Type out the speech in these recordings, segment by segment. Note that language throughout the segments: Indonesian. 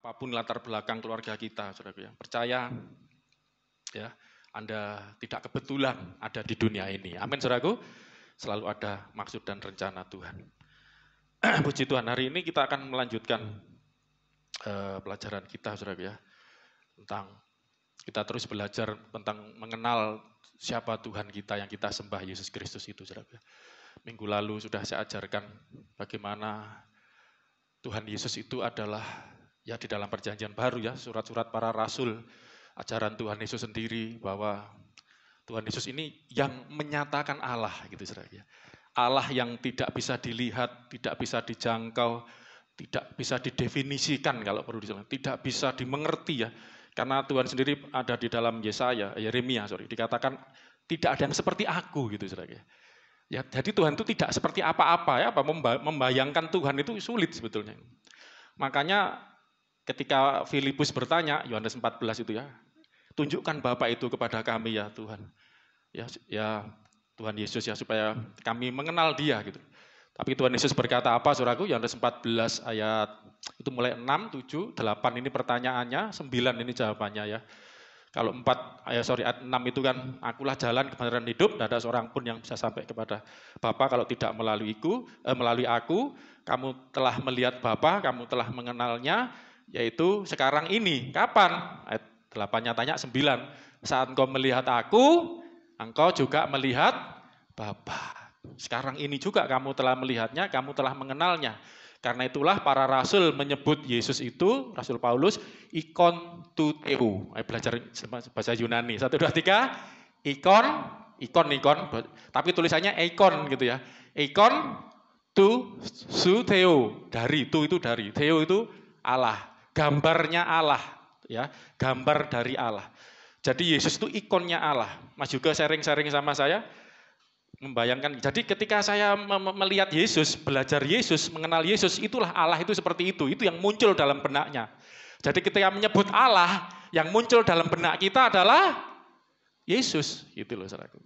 apapun latar belakang keluarga kita, saudara ya. Percaya, ya, Anda tidak kebetulan ada di dunia ini. Amin, saudaraku. Selalu ada maksud dan rencana Tuhan. Puji Tuhan, hari ini kita akan melanjutkan uh, pelajaran kita, saudara ya, tentang kita terus belajar tentang mengenal siapa Tuhan kita yang kita sembah Yesus Kristus itu, saudara. Ya. Minggu lalu sudah saya ajarkan bagaimana Tuhan Yesus itu adalah ya di dalam perjanjian baru ya, surat-surat para rasul, ajaran Tuhan Yesus sendiri bahwa Tuhan Yesus ini yang menyatakan Allah gitu Saudara ya. Allah yang tidak bisa dilihat, tidak bisa dijangkau, tidak bisa didefinisikan kalau perlu disebut, tidak bisa dimengerti ya. Karena Tuhan sendiri ada di dalam Yesaya, eh, Yeremia sorry, dikatakan tidak ada yang seperti aku gitu Saudara ya. Ya, jadi Tuhan itu tidak seperti apa-apa ya, apa membayangkan Tuhan itu sulit sebetulnya. Makanya ketika Filipus bertanya, Yohanes 14 itu ya, tunjukkan Bapak itu kepada kami ya Tuhan. Ya, ya Tuhan Yesus ya supaya kami mengenal dia gitu. Tapi Tuhan Yesus berkata apa suraku Yohanes 14 ayat itu mulai 6, 7, 8 ini pertanyaannya, 9 ini jawabannya ya. Kalau 4 ayat eh, sorry ayat 6 itu kan akulah jalan kebenaran hidup, tidak ada seorang pun yang bisa sampai kepada Bapa kalau tidak melalui eh, melalui aku. Kamu telah melihat Bapa, kamu telah mengenalnya, yaitu sekarang ini. Kapan? Ayat 8 nyatanya 9. Saat engkau melihat aku, engkau juga melihat Bapa. Sekarang ini juga kamu telah melihatnya, kamu telah mengenalnya. Karena itulah para rasul menyebut Yesus itu, Rasul Paulus, ikon tu teu. Ayo belajar bahasa Yunani. Satu, dua, tiga. Ikon, ikon, ikon. Tapi tulisannya ikon gitu ya. Ikon tu su teu. Dari, tu itu dari. Teu itu Allah gambarnya Allah, ya, gambar dari Allah. Jadi Yesus itu ikonnya Allah. Mas juga sering-sering sama saya membayangkan. Jadi ketika saya melihat Yesus, belajar Yesus, mengenal Yesus, itulah Allah itu seperti itu. Itu yang muncul dalam benaknya. Jadi ketika menyebut Allah, yang muncul dalam benak kita adalah Yesus, itu loh saudaraku.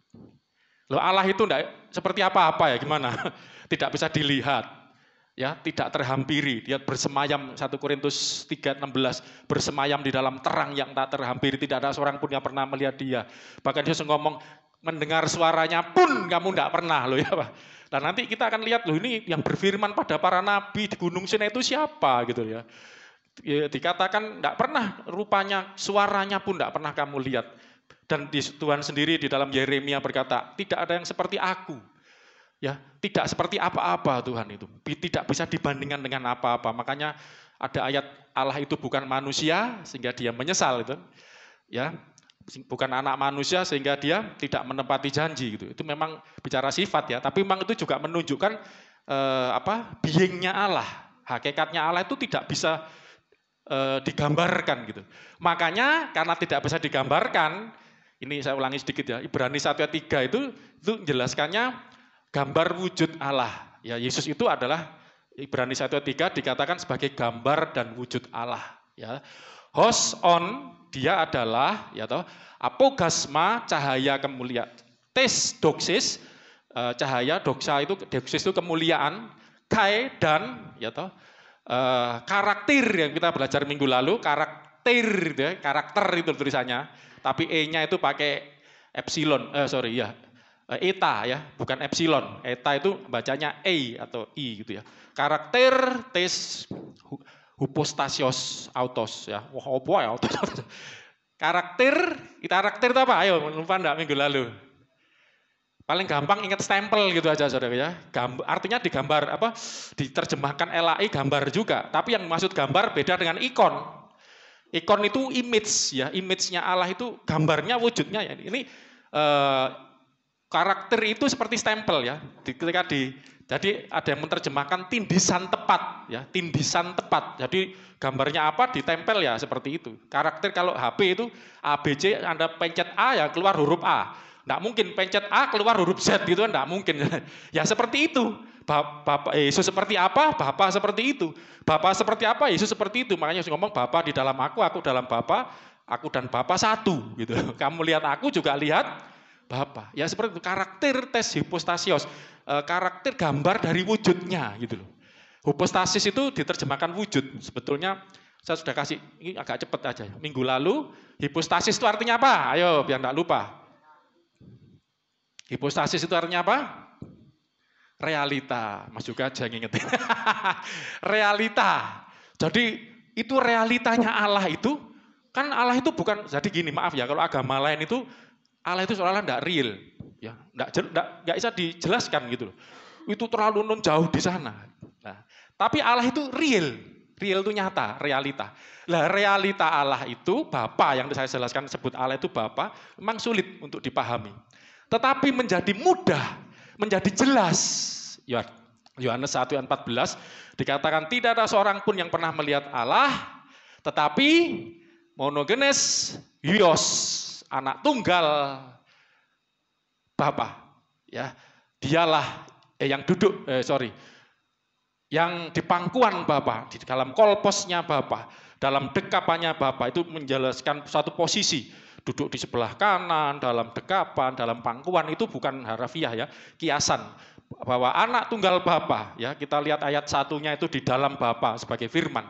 Loh Allah itu enggak seperti apa-apa ya gimana? Tidak bisa dilihat, ya tidak terhampiri dia bersemayam 1 Korintus 3:16 bersemayam di dalam terang yang tak terhampiri tidak ada seorang pun yang pernah melihat dia bahkan Yesus ngomong mendengar suaranya pun kamu tidak pernah loh ya Pak dan nah, nanti kita akan lihat loh ini yang berfirman pada para nabi di Gunung Sinai itu siapa gitu ya, ya dikatakan tidak pernah rupanya suaranya pun tidak pernah kamu lihat dan di Tuhan sendiri di dalam Yeremia berkata tidak ada yang seperti aku Ya, tidak seperti apa-apa Tuhan itu. Tidak bisa dibandingkan dengan apa-apa. Makanya ada ayat Allah itu bukan manusia sehingga dia menyesal itu. Ya, bukan anak manusia sehingga dia tidak menepati janji gitu. Itu memang bicara sifat ya, tapi memang itu juga menunjukkan eh, apa? beingnya Allah. Hakikatnya Allah itu tidak bisa eh, digambarkan gitu. Makanya karena tidak bisa digambarkan, ini saya ulangi sedikit ya, Ibrani 1 ayat 3 itu itu jelaskannya gambar wujud Allah. Ya, Yesus itu adalah Ibrani 1 3 dikatakan sebagai gambar dan wujud Allah, ya. hos on dia adalah ya toh apogasma cahaya kemuliaan. Tes doxis eh, cahaya doxa itu doxis itu kemuliaan, kai dan ya toh eh, karakter yang kita belajar minggu lalu karakter ya, karakter itu tulisannya tapi e-nya itu pakai epsilon eh sorry ya Eh, eta ya, bukan epsilon. Eta itu bacanya E atau I gitu ya. Karakter tes hypostasios autos ya. Wah, apa ya autos? karakter, kita karakter itu apa? Ayo, lupa enggak minggu lalu? Paling gampang ingat stempel gitu aja saudara ya. Gamb artinya digambar apa? Diterjemahkan LAI gambar juga. Tapi yang maksud gambar beda dengan ikon. Ikon itu image ya, image-nya Allah itu gambarnya wujudnya ya. Ini eh, karakter itu seperti stempel ya. Ketika di jadi ada yang menerjemahkan tindisan tepat ya, tindisan tepat. Jadi gambarnya apa ditempel ya seperti itu. Karakter kalau HP itu ABC Anda pencet A ya keluar huruf A. Tidak mungkin pencet A keluar huruf Z gitu kan tidak mungkin. Ya seperti itu. Bapak Yesus seperti apa? Bapak seperti itu. Bapak seperti apa? Yesus seperti itu. Makanya Yesus ngomong Bapak di dalam aku, aku dalam Bapak, aku dan Bapak satu gitu. Kamu lihat aku juga lihat Bapa. Ya seperti itu, karakter tes hipostasios, eh, karakter gambar dari wujudnya gitu loh. Hipostasis itu diterjemahkan wujud. Sebetulnya saya sudah kasih ini agak cepat aja. Ya. Minggu lalu hipostasis itu artinya apa? Ayo biar tidak lupa. Hipostasis itu artinya apa? Realita. Mas juga aja ingetin. realita. Jadi itu realitanya Allah itu kan Allah itu bukan jadi gini maaf ya kalau agama lain itu Allah itu seolah-olah tidak real, ya, tidak tidak bisa dijelaskan gitu loh. Itu terlalu non jauh di sana. Nah, tapi Allah itu real, real itu nyata, realita. Lah realita Allah itu Bapa yang saya jelaskan sebut Allah itu Bapa, memang sulit untuk dipahami. Tetapi menjadi mudah, menjadi jelas. Ya, Yohanes 1 ayat 14 dikatakan tidak ada seorang pun yang pernah melihat Allah, tetapi monogenes Yos anak tunggal Bapak. Ya, dialah eh, yang duduk, eh, sorry, yang di pangkuan Bapak, di dalam kolposnya Bapak, dalam dekapannya Bapak itu menjelaskan satu posisi. Duduk di sebelah kanan, dalam dekapan, dalam pangkuan itu bukan harafiah ya, kiasan bahwa anak tunggal Bapa ya kita lihat ayat satunya itu di dalam Bapa sebagai firman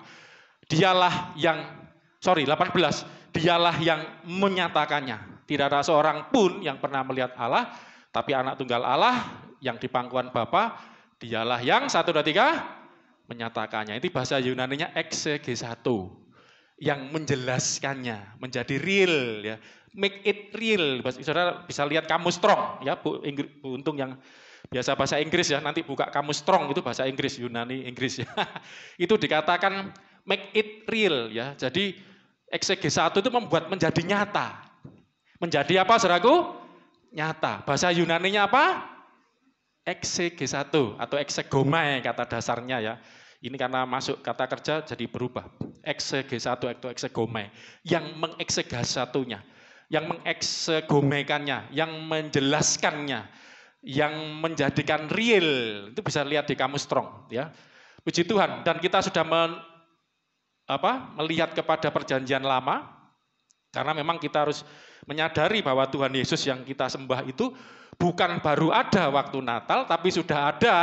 dialah yang sorry 18 dialah yang menyatakannya. Tidak ada seorang pun yang pernah melihat Allah, tapi anak tunggal Allah yang di pangkuan Bapa, dialah yang satu dua tiga menyatakannya. Itu bahasa Yunani-nya exeg satu yang menjelaskannya menjadi real ya make it real saudara bisa lihat kamu strong ya bu, Inggris, bu untung yang biasa bahasa Inggris ya nanti buka kamu strong itu bahasa Inggris Yunani Inggris ya itu dikatakan make it real ya jadi xg satu itu membuat menjadi nyata. Menjadi apa saudaraku? Nyata. Bahasa Yunani-nya apa? xg satu atau eksegomai kata dasarnya ya. Ini karena masuk kata kerja jadi berubah. xg satu atau eksegomai yang mengeksegas satunya, yang mengeksegomekannya. yang menjelaskannya, yang menjadikan real itu bisa lihat di kamu strong ya puji Tuhan dan kita sudah apa melihat kepada perjanjian lama karena memang kita harus menyadari bahwa Tuhan Yesus yang kita sembah itu bukan baru ada waktu Natal tapi sudah ada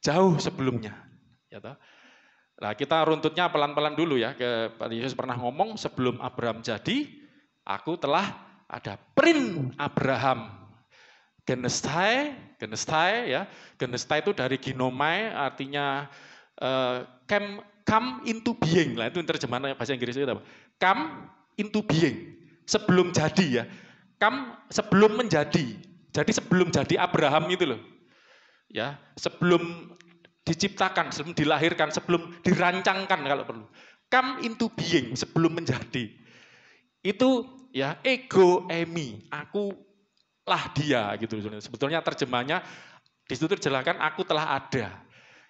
jauh sebelumnya ya toh. Nah, kita runtutnya pelan-pelan dulu ya. Ke Yesus pernah ngomong sebelum Abraham jadi, aku telah ada print Abraham. Genestai, genestai ya. Genestai itu dari ginomai artinya eh, kem come into being lah itu terjemahan bahasa Inggris itu apa? Come into being sebelum jadi ya. Come sebelum menjadi. Jadi sebelum jadi Abraham itu loh. Ya, sebelum diciptakan, sebelum dilahirkan, sebelum dirancangkan kalau perlu. Come into being sebelum menjadi. Itu ya ego emi, aku lah dia gitu sebetulnya terjemahnya di situ terjelaskan aku telah ada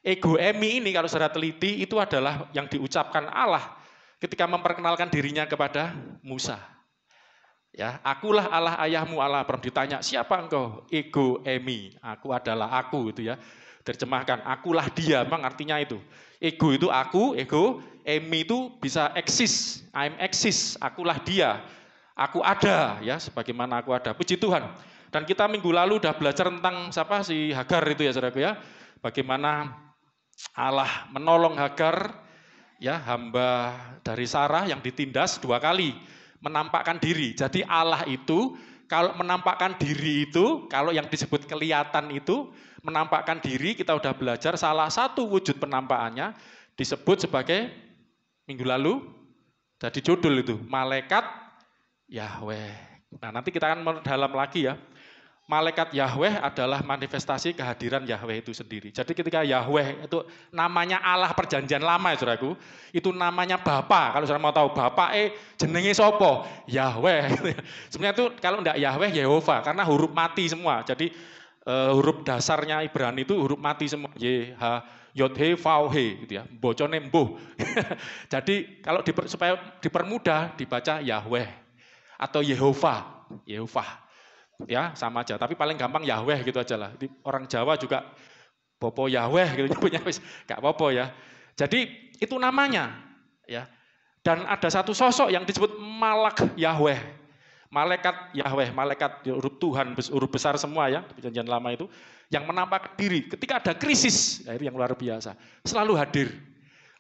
Ego emi ini kalau secara teliti itu adalah yang diucapkan Allah ketika memperkenalkan dirinya kepada Musa. Ya, akulah Allah ayahmu Allah Pernah ditanya siapa engkau? Ego emi, aku adalah aku itu ya. Terjemahkan akulah dia, memang artinya itu. Ego itu aku, ego, emi itu bisa eksis, I'm eksis, akulah dia. Aku ada ya, sebagaimana aku ada. Puji Tuhan. Dan kita minggu lalu udah belajar tentang siapa si Hagar itu ya Saudaraku ya. Bagaimana Allah menolong Hagar, ya hamba dari Sarah yang ditindas dua kali menampakkan diri. Jadi Allah itu kalau menampakkan diri itu, kalau yang disebut kelihatan itu, menampakkan diri kita sudah belajar salah satu wujud penampakannya disebut sebagai minggu lalu jadi judul itu malaikat Yahweh. Nah, nanti kita akan mendalam lagi ya malaikat Yahweh adalah manifestasi kehadiran Yahweh itu sendiri. Jadi ketika Yahweh itu namanya Allah perjanjian lama ya saudaraku, itu namanya Bapa. Kalau saudara mau tahu Bapa eh jenenge sopo? Yahweh. Sebenarnya itu kalau tidak Yahweh Yehova karena huruf mati semua. Jadi uh, huruf dasarnya Ibrani itu huruf mati semua. Y H Yod He Vau He gitu ya. Bocone mbuh. Jadi kalau diper, supaya dipermudah dibaca Yahweh atau Yehova, Yehova. Ya, sama aja. Tapi paling gampang Yahweh gitu aja lah. Orang Jawa juga Bopo Yahweh gitu Punya wis gak apa-apa ya. Jadi itu namanya ya. Dan ada satu sosok yang disebut Malak Yahweh. Malaikat Yahweh, malaikat huruf Tuhan, huruf besar semua ya, perjanjian lama itu, yang menampak diri. Ketika ada krisis, ya yang luar biasa, selalu hadir.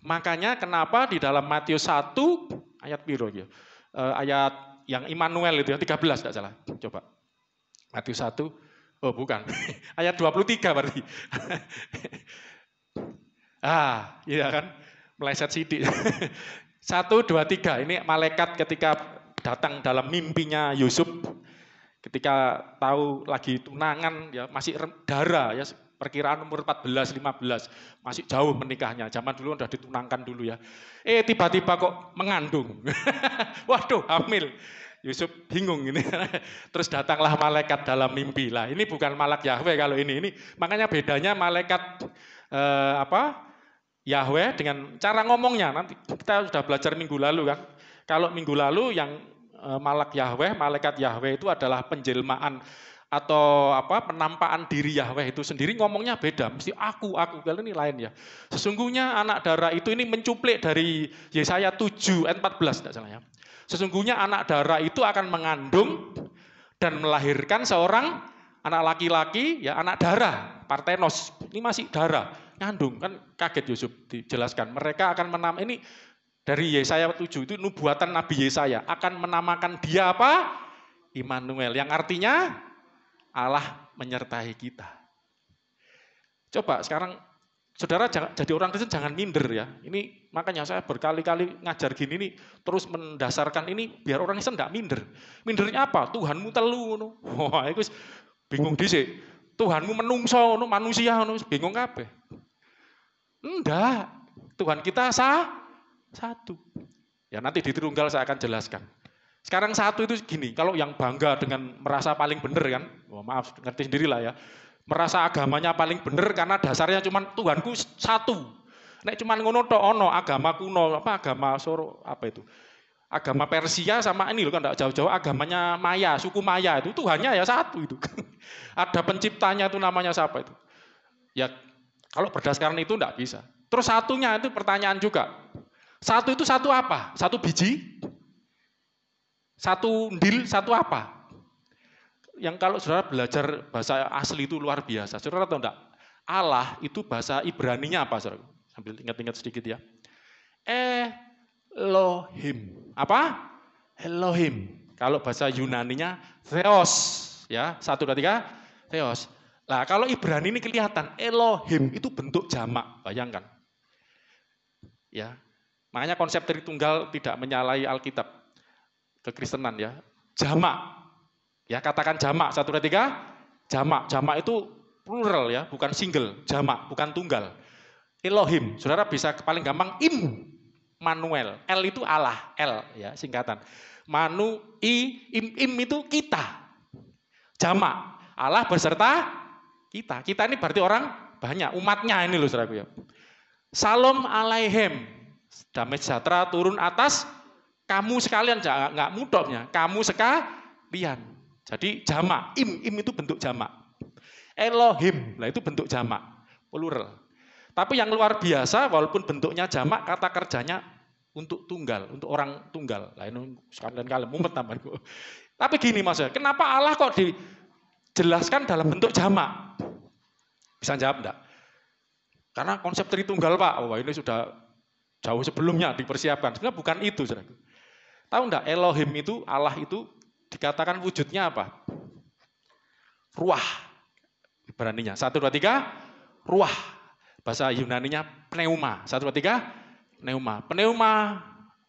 Makanya kenapa di dalam Matius 1, ayat biru, ya, eh, ayat yang Immanuel itu ya, 13 tidak salah. Coba. Matius 1, oh bukan, ayat 23 berarti. ah, iya kan, meleset sidik. 1, 2, 3, ini malaikat ketika datang dalam mimpinya Yusuf, ketika tahu lagi tunangan, ya masih darah, ya perkiraan umur 14, 15, masih jauh menikahnya. Zaman dulu udah ditunangkan dulu ya. Eh tiba-tiba kok mengandung. Waduh, hamil. Yusuf bingung ini. Terus datanglah malaikat dalam mimpi. Lah, ini bukan malak Yahweh kalau ini. Ini makanya bedanya malaikat eh, apa? Yahweh dengan cara ngomongnya. Nanti kita sudah belajar minggu lalu kan. Kalau minggu lalu yang eh, malak Yahweh, malaikat Yahweh itu adalah penjelmaan atau apa penampaan diri Yahweh itu sendiri ngomongnya beda mesti aku aku kalau ini lain ya sesungguhnya anak darah itu ini mencuplik dari Yesaya 7 ayat 14 tidak salah ya Sesungguhnya anak darah itu akan mengandung dan melahirkan seorang anak laki-laki, ya anak darah, partenos. Ini masih darah, ngandung. Kan kaget Yusuf dijelaskan. Mereka akan menam ini dari Yesaya 7 itu nubuatan Nabi Yesaya akan menamakan dia apa? Immanuel yang artinya Allah menyertai kita. Coba sekarang Saudara jangan, jadi orang Kristen jangan minder ya. Ini makanya saya berkali-kali ngajar gini nih terus mendasarkan ini biar orang Kristen tidak minder. Mindernya apa? Tuhanmu telu no. Wah, itu bingung di dhisik. Tuhanmu menungso no, manusia no, bingung apa? Enggak. Tuhan kita sah satu. Ya nanti di Tirunggal saya akan jelaskan. Sekarang satu itu gini, kalau yang bangga dengan merasa paling benar kan, oh, maaf ngerti sendirilah ya merasa agamanya paling benar karena dasarnya cuma Tuhanku satu. Nek cuma ngono tok ono agama kuno apa agama soro apa itu? Agama Persia sama ini loh kan tidak jauh-jauh agamanya Maya, suku Maya itu Tuhannya ya satu itu. Ada penciptanya itu namanya siapa itu? Ya kalau berdasarkan itu tidak bisa. Terus satunya itu pertanyaan juga. Satu itu satu apa? Satu biji? Satu ndil, satu apa? yang kalau saudara belajar bahasa asli itu luar biasa. Saudara tahu enggak? Allah itu bahasa Ibrani-nya apa, saudara? Sambil ingat-ingat sedikit ya. Elohim. Apa? Elohim. Kalau bahasa Yunani-nya Theos. Ya, satu, dua, tiga. Theos. Nah, kalau Ibrani ini kelihatan Elohim itu bentuk jamak, bayangkan. Ya. Makanya konsep Tritunggal tidak menyalahi Alkitab kekristenan ya. Jamak Ya, katakan jamak. Satu dua tiga, jamak. Jamak itu plural ya, bukan single. Jamak, bukan tunggal. Elohim, saudara bisa paling gampang im Manuel. L itu Allah, L ya singkatan. Manu i im im itu kita. Jamak. Allah beserta kita. Kita ini berarti orang banyak, umatnya ini loh saudaraku ya. Salam alaihim. Damai sejahtera turun atas kamu sekalian, enggak mudoknya. Kamu sekalian. Jadi jamak, im, im itu bentuk jamak. Elohim, lah itu bentuk jamak, plural. Tapi yang luar biasa walaupun bentuknya jamak, kata kerjanya untuk tunggal, untuk orang tunggal. Lah ini sekalian kalian mumet tambahku. Tapi gini maksudnya, kenapa Allah kok dijelaskan dalam bentuk jamak? Bisa jawab enggak? Karena konsep Tritunggal, Pak. Wah, oh, ini sudah jauh sebelumnya dipersiapkan. Sebenarnya bukan itu, Saudara. Tahu enggak Elohim itu Allah itu dikatakan wujudnya apa? Ruah. Beraninya. Satu, dua, tiga. Ruah. Bahasa Yunaninya pneuma. Satu, dua, tiga. Pneuma. Pneuma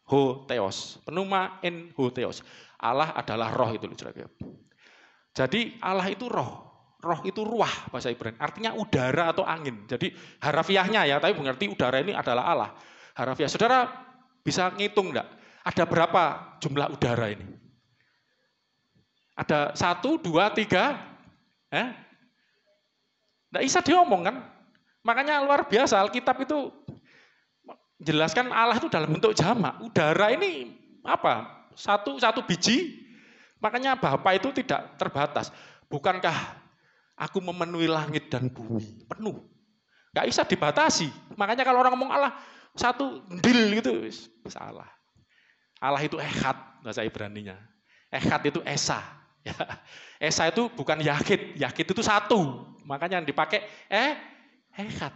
ho teos. Pneuma en ho teos. Allah adalah roh itu. Jadi Allah itu roh. Roh itu ruah bahasa Ibrani. Artinya udara atau angin. Jadi harafiahnya ya, tapi mengerti udara ini adalah Allah. Harafiah. Saudara bisa ngitung enggak? Ada berapa jumlah udara ini? Ada satu, dua, tiga. Eh? Nggak bisa diomong kan? Makanya luar biasa Alkitab itu jelaskan Allah itu dalam bentuk jamak. Udara ini apa? Satu satu biji. Makanya Bapa itu tidak terbatas. Bukankah aku memenuhi langit dan bumi penuh? nggak bisa dibatasi. Makanya kalau orang ngomong Allah satu deal gitu, salah. Allah itu ehad bahasa Ibraninya. Ehad itu esa. Ya, esa itu bukan yakit, yakit itu satu. Makanya yang dipakai eh hekat.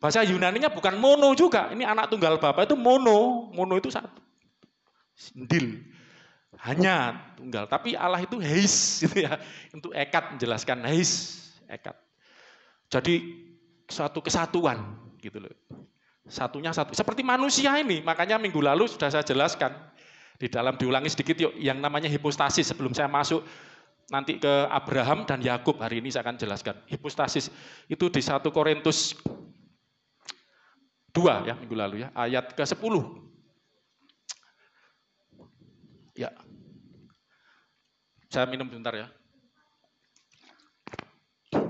Bahasa Yunaninya bukan mono juga. Ini anak tunggal bapak itu mono, mono itu satu. Sindil. Hanya tunggal, tapi Allah itu heis gitu ya. Untuk ekat menjelaskan heis, ekat. Jadi suatu kesatuan gitu loh. Satunya satu. Seperti manusia ini, makanya minggu lalu sudah saya jelaskan di dalam diulangi sedikit yuk yang namanya hipostasis sebelum saya masuk nanti ke Abraham dan Yakub hari ini saya akan jelaskan. Hipostasis itu di 1 Korintus 2 ya minggu lalu ya ayat ke-10. Ya. Saya minum sebentar ya.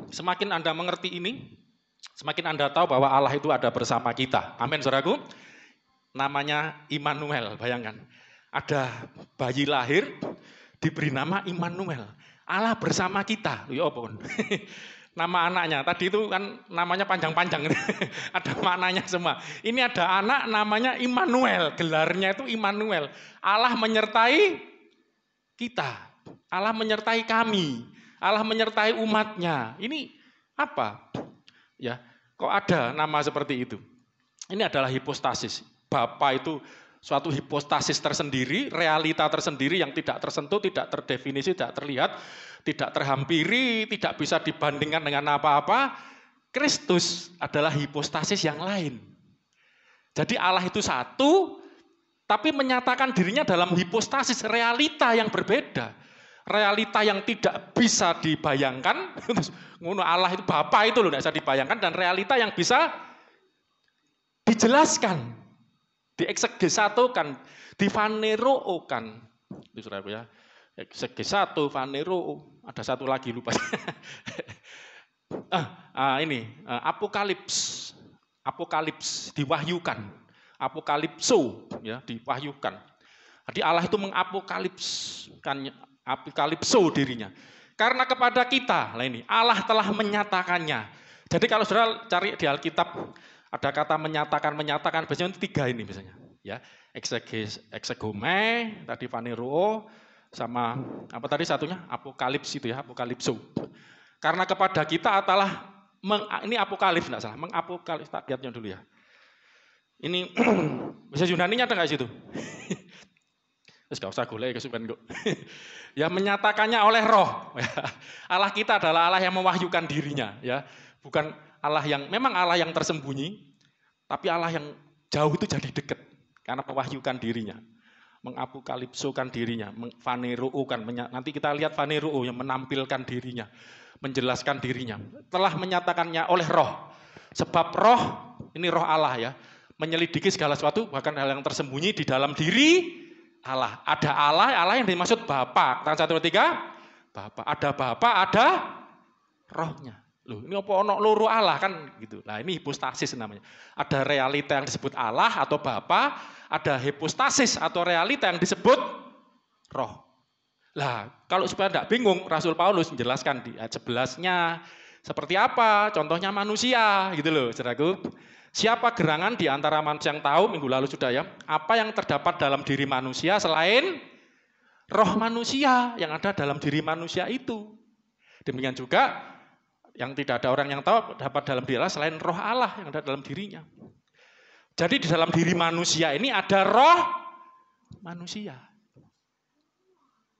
Semakin Anda mengerti ini, semakin Anda tahu bahwa Allah itu ada bersama kita. Amin, Saudaraku. Namanya Immanuel, bayangkan ada bayi lahir diberi nama Immanuel. Allah bersama kita. Ya pun. nama anaknya. Tadi itu kan namanya panjang-panjang. ada maknanya semua. Ini ada anak namanya Immanuel. Gelarnya itu Immanuel. Allah menyertai kita. Allah menyertai kami. Allah menyertai umatnya. Ini apa? Ya, kok ada nama seperti itu? Ini adalah hipostasis. Bapak itu suatu hipostasis tersendiri, realita tersendiri yang tidak tersentuh, tidak terdefinisi, tidak terlihat, tidak terhampiri, tidak bisa dibandingkan dengan apa-apa. Kristus adalah hipostasis yang lain. Jadi Allah itu satu, tapi menyatakan dirinya dalam hipostasis realita yang berbeda. Realita yang tidak bisa dibayangkan, ngono Allah itu Bapak itu loh, tidak bisa dibayangkan dan realita yang bisa dijelaskan Dieksekusikan, kan di Surabaya. satu vanero, ada satu lagi lupa. ah, ah, ini ah, apokalips. Apokalips diwahyukan. Apokalipso ya, diwahyukan. Jadi Allah itu mengapokalipskan apokalipso dirinya. Karena kepada kita, lah ini Allah telah menyatakannya. Jadi kalau saudara cari di Alkitab ada kata menyatakan, menyatakan, biasanya itu tiga ini biasanya. Ya, eksegis eksegome, tadi paniruo sama apa tadi satunya apokalips itu ya apokalipsu Karena kepada kita adalah meng, ini apokalips nggak salah mengapokalips lihatnya dulu ya. Ini bisa Yunani-nya nggak situ? Terus gak usah gulai kesuwen gua ya menyatakannya oleh roh. Ya, Allah kita adalah Allah yang mewahyukan dirinya ya. Bukan Allah yang memang Allah yang tersembunyi, tapi Allah yang jauh itu jadi dekat karena mewahyukan dirinya, mengapokalipsukan dirinya, mengfaneruukan. Nanti kita lihat faneruu yang menampilkan dirinya, menjelaskan dirinya. Telah menyatakannya oleh roh. Sebab roh, ini roh Allah ya, menyelidiki segala sesuatu, bahkan hal yang tersembunyi di dalam diri Allah. Ada Allah, Allah yang dimaksud Bapak. Tangan satu tiga, Bapak. Ada Bapak, ada rohnya. Loh, ini apa ono loro Allah kan gitu. Nah, ini hipostasis namanya. Ada realita yang disebut Allah atau Bapa, ada hipostasis atau realita yang disebut roh. Lah, kalau supaya tidak bingung, Rasul Paulus menjelaskan di ayat 11-nya seperti apa contohnya manusia gitu loh, Saudaraku. Siapa gerangan di antara manusia yang tahu minggu lalu sudah ya, apa yang terdapat dalam diri manusia selain roh manusia yang ada dalam diri manusia itu. Demikian juga yang tidak ada orang yang tahu dapat dalam Allah selain roh Allah yang ada dalam dirinya. Jadi di dalam diri manusia ini ada roh manusia.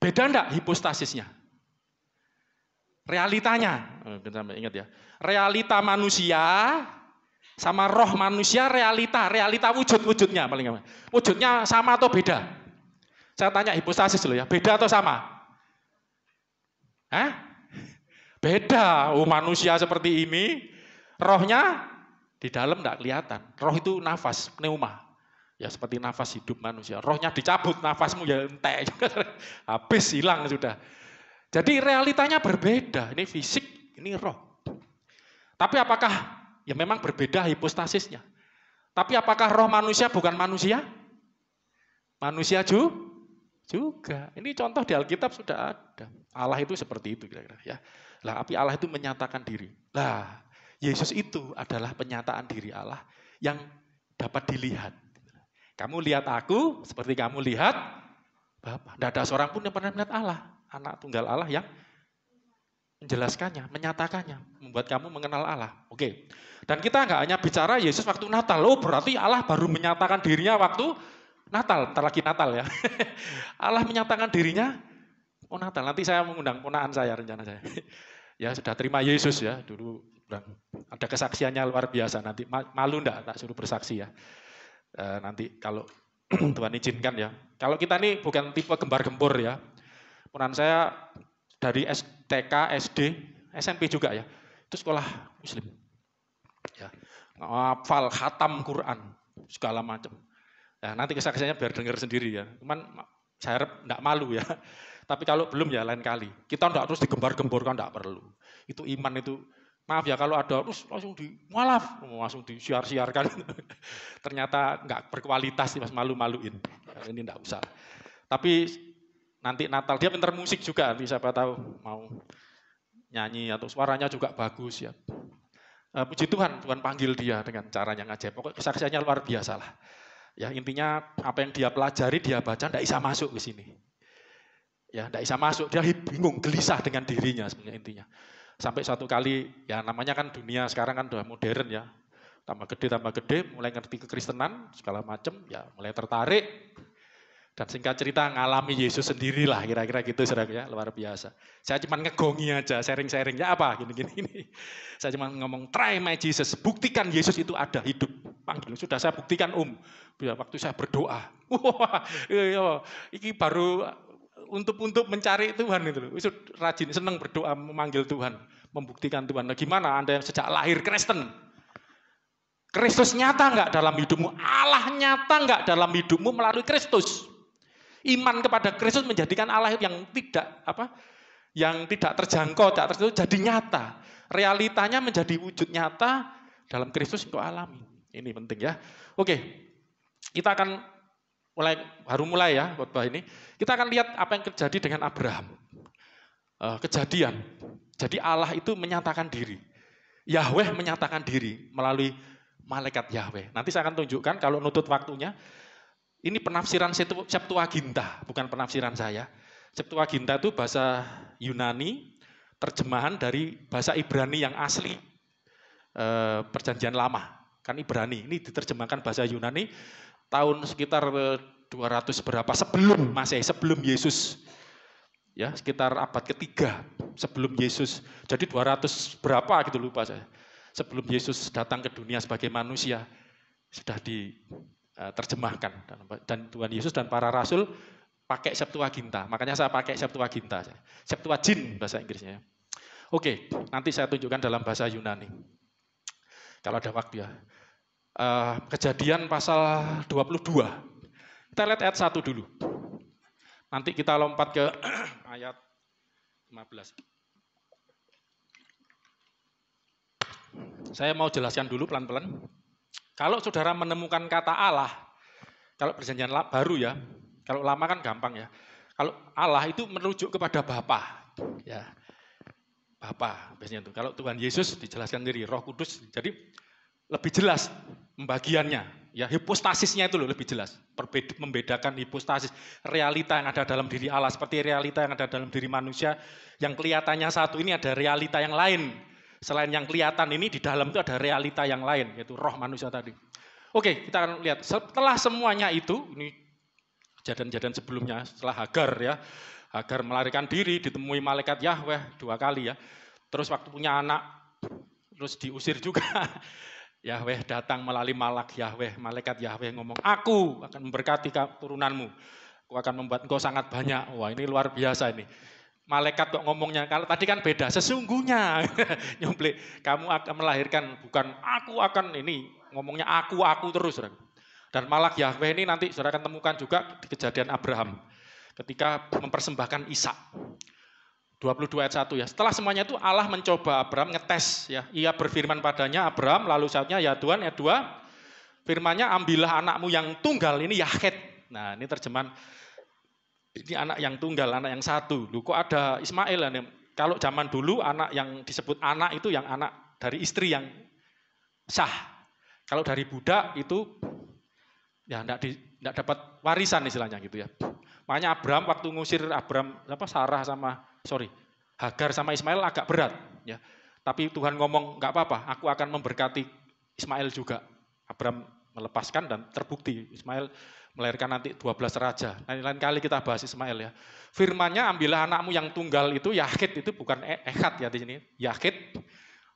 Beda enggak hipostasisnya? Realitanya, eh, ingat ya. Realita manusia sama roh manusia realita, realita wujud-wujudnya paling apa? Wujudnya sama atau beda? Saya tanya hipostasis dulu ya, beda atau sama? Hah? Beda, oh, manusia seperti ini, rohnya di dalam tidak kelihatan. Roh itu nafas, pneuma. Ya seperti nafas hidup manusia. Rohnya dicabut, nafasmu ya entek. Habis, hilang sudah. Jadi realitanya berbeda. Ini fisik, ini roh. Tapi apakah, ya memang berbeda hipostasisnya. Tapi apakah roh manusia bukan manusia? Manusia ju? juga. Ini contoh di Alkitab sudah ada. Allah itu seperti itu kira-kira ya. Lah api Allah itu menyatakan diri. Lah Yesus itu adalah penyataan diri Allah yang dapat dilihat. Kamu lihat aku seperti kamu lihat Bapak. Tidak ada seorang pun yang pernah melihat Allah. Anak tunggal Allah yang menjelaskannya, menyatakannya, membuat kamu mengenal Allah. Oke. Dan kita nggak hanya bicara Yesus waktu Natal. Oh, berarti Allah baru menyatakan dirinya waktu Natal, tak lagi Natal ya. Allah menyatakan dirinya oh Natal. Nanti saya mengundang ponaan saya rencana saya ya sudah terima Yesus ya dulu ada kesaksiannya luar biasa nanti malu ndak tak suruh bersaksi ya e, nanti kalau Tuhan izinkan ya kalau kita ini bukan tipe gembar gembor ya punan saya dari STK SD SMP juga ya itu sekolah Muslim ya ngafal khatam Quran segala macam nah, nanti kesaksiannya biar dengar sendiri ya cuman saya harap ndak malu ya Tapi kalau belum ya lain kali. Kita enggak terus digembar-gemborkan, enggak perlu. Itu iman itu, maaf ya kalau ada terus langsung di mualaf, langsung di siar siarkan Ternyata enggak berkualitas, mas malu-maluin. Nah, ini enggak usah. Tapi nanti Natal, dia pinter musik juga, nanti siapa tahu mau nyanyi atau suaranya juga bagus ya. Eh, puji Tuhan, Tuhan panggil dia dengan cara yang ajaib. Pokoknya kesaksiannya luar biasa lah. Ya intinya apa yang dia pelajari, dia baca, tidak bisa masuk ke sini ya tidak bisa masuk dia bingung gelisah dengan dirinya sebenarnya intinya sampai satu kali ya namanya kan dunia sekarang kan sudah modern ya tambah gede tambah gede mulai ngerti kekristenan segala macam ya mulai tertarik dan singkat cerita ngalami Yesus sendirilah kira-kira gitu saudara ya luar biasa saya cuma ngegongi aja sharing sharing ya apa gini-gini ini saya cuma ngomong try my Jesus buktikan Yesus itu ada hidup panggil sudah saya buktikan om um. waktu saya berdoa wah wow, iya, iya. iki baru untuk-untuk mencari Tuhan itu loh. Itu rajin, senang berdoa, memanggil Tuhan, membuktikan Tuhan. Nah, gimana Anda yang sejak lahir Kristen? Kristus nyata enggak dalam hidupmu? Allah nyata enggak dalam hidupmu melalui Kristus? Iman kepada Kristus menjadikan Allah yang tidak apa? Yang tidak terjangkau, tidak terjangkau jadi nyata. Realitanya menjadi wujud nyata dalam Kristus itu alami. Ini penting ya. Oke, kita akan mulai baru mulai ya khotbah ini, kita akan lihat apa yang terjadi dengan Abraham. Eh, kejadian. Jadi Allah itu menyatakan diri. Yahweh menyatakan diri melalui malaikat Yahweh. Nanti saya akan tunjukkan kalau nutut waktunya. Ini penafsiran Septuaginta, bukan penafsiran saya. Septuaginta itu bahasa Yunani, terjemahan dari bahasa Ibrani yang asli, eh, perjanjian lama. Kan Ibrani, ini diterjemahkan bahasa Yunani, tahun sekitar 200 eh, berapa sebelum masih sebelum Yesus. Ya, sekitar abad ketiga sebelum Yesus. Jadi 200 berapa gitu lupa saya. Sebelum Yesus datang ke dunia sebagai manusia sudah diterjemahkan eh, dan Tuhan Yesus dan para rasul pakai Septuaginta. Makanya saya pakai Septuaginta. Septuagin bahasa Inggrisnya. Ya. Oke, nanti saya tunjukkan dalam bahasa Yunani. Kalau ada waktu ya. Eh, kejadian pasal 22. Kita lihat ayat 1 dulu. Nanti kita lompat ke ayat 15. Saya mau jelaskan dulu pelan-pelan. Kalau saudara menemukan kata Allah, kalau perjanjian baru ya, kalau lama kan gampang ya. Kalau Allah itu merujuk kepada Bapa, ya. Bapa biasanya itu. Kalau Tuhan Yesus dijelaskan diri Roh Kudus. Jadi lebih jelas pembagiannya. Ya, hipostasisnya itu loh lebih jelas. Perbeda, membedakan hipostasis realita yang ada dalam diri Allah seperti realita yang ada dalam diri manusia yang kelihatannya satu ini ada realita yang lain. Selain yang kelihatan ini di dalam itu ada realita yang lain yaitu roh manusia tadi. Oke, kita akan lihat setelah semuanya itu ini kejadian-kejadian sebelumnya setelah Hagar ya. Hagar melarikan diri ditemui malaikat Yahweh dua kali ya. Terus waktu punya anak terus diusir juga. Yahweh datang melalui malak Yahweh, malaikat Yahweh ngomong, aku akan memberkati turunanmu. Aku akan membuat engkau sangat banyak. Wah ini luar biasa ini. Malaikat kok ngomongnya, kalau tadi kan beda, sesungguhnya. Nyomble, kamu akan melahirkan bukan aku akan ini, ngomongnya aku, aku terus. Dan malak Yahweh ini nanti saudara akan temukan juga di kejadian Abraham. Ketika mempersembahkan Isa. 22 ayat 1 ya. Setelah semuanya itu Allah mencoba Abraham ngetes ya. Ia berfirman padanya Abraham lalu saatnya ya Tuhan ya 2 firmannya ambillah anakmu yang tunggal ini Yahed. Nah, ini terjemahan ini anak yang tunggal, anak yang satu. Lu kok ada Ismail ya? Kalau zaman dulu anak yang disebut anak itu yang anak dari istri yang sah. Kalau dari budak itu ya enggak, di, enggak dapat warisan istilahnya gitu ya. Makanya Abraham waktu ngusir Abraham apa Sarah sama sorry Hagar sama Ismail agak berat ya. Tapi Tuhan ngomong nggak apa-apa, aku akan memberkati Ismail juga. Abraham melepaskan dan terbukti Ismail melahirkan nanti 12 raja. Nah, lain kali kita bahas Ismail ya. Firmannya ambillah anakmu yang tunggal itu Yahid itu bukan e-, Ehad ya di sini. Yahid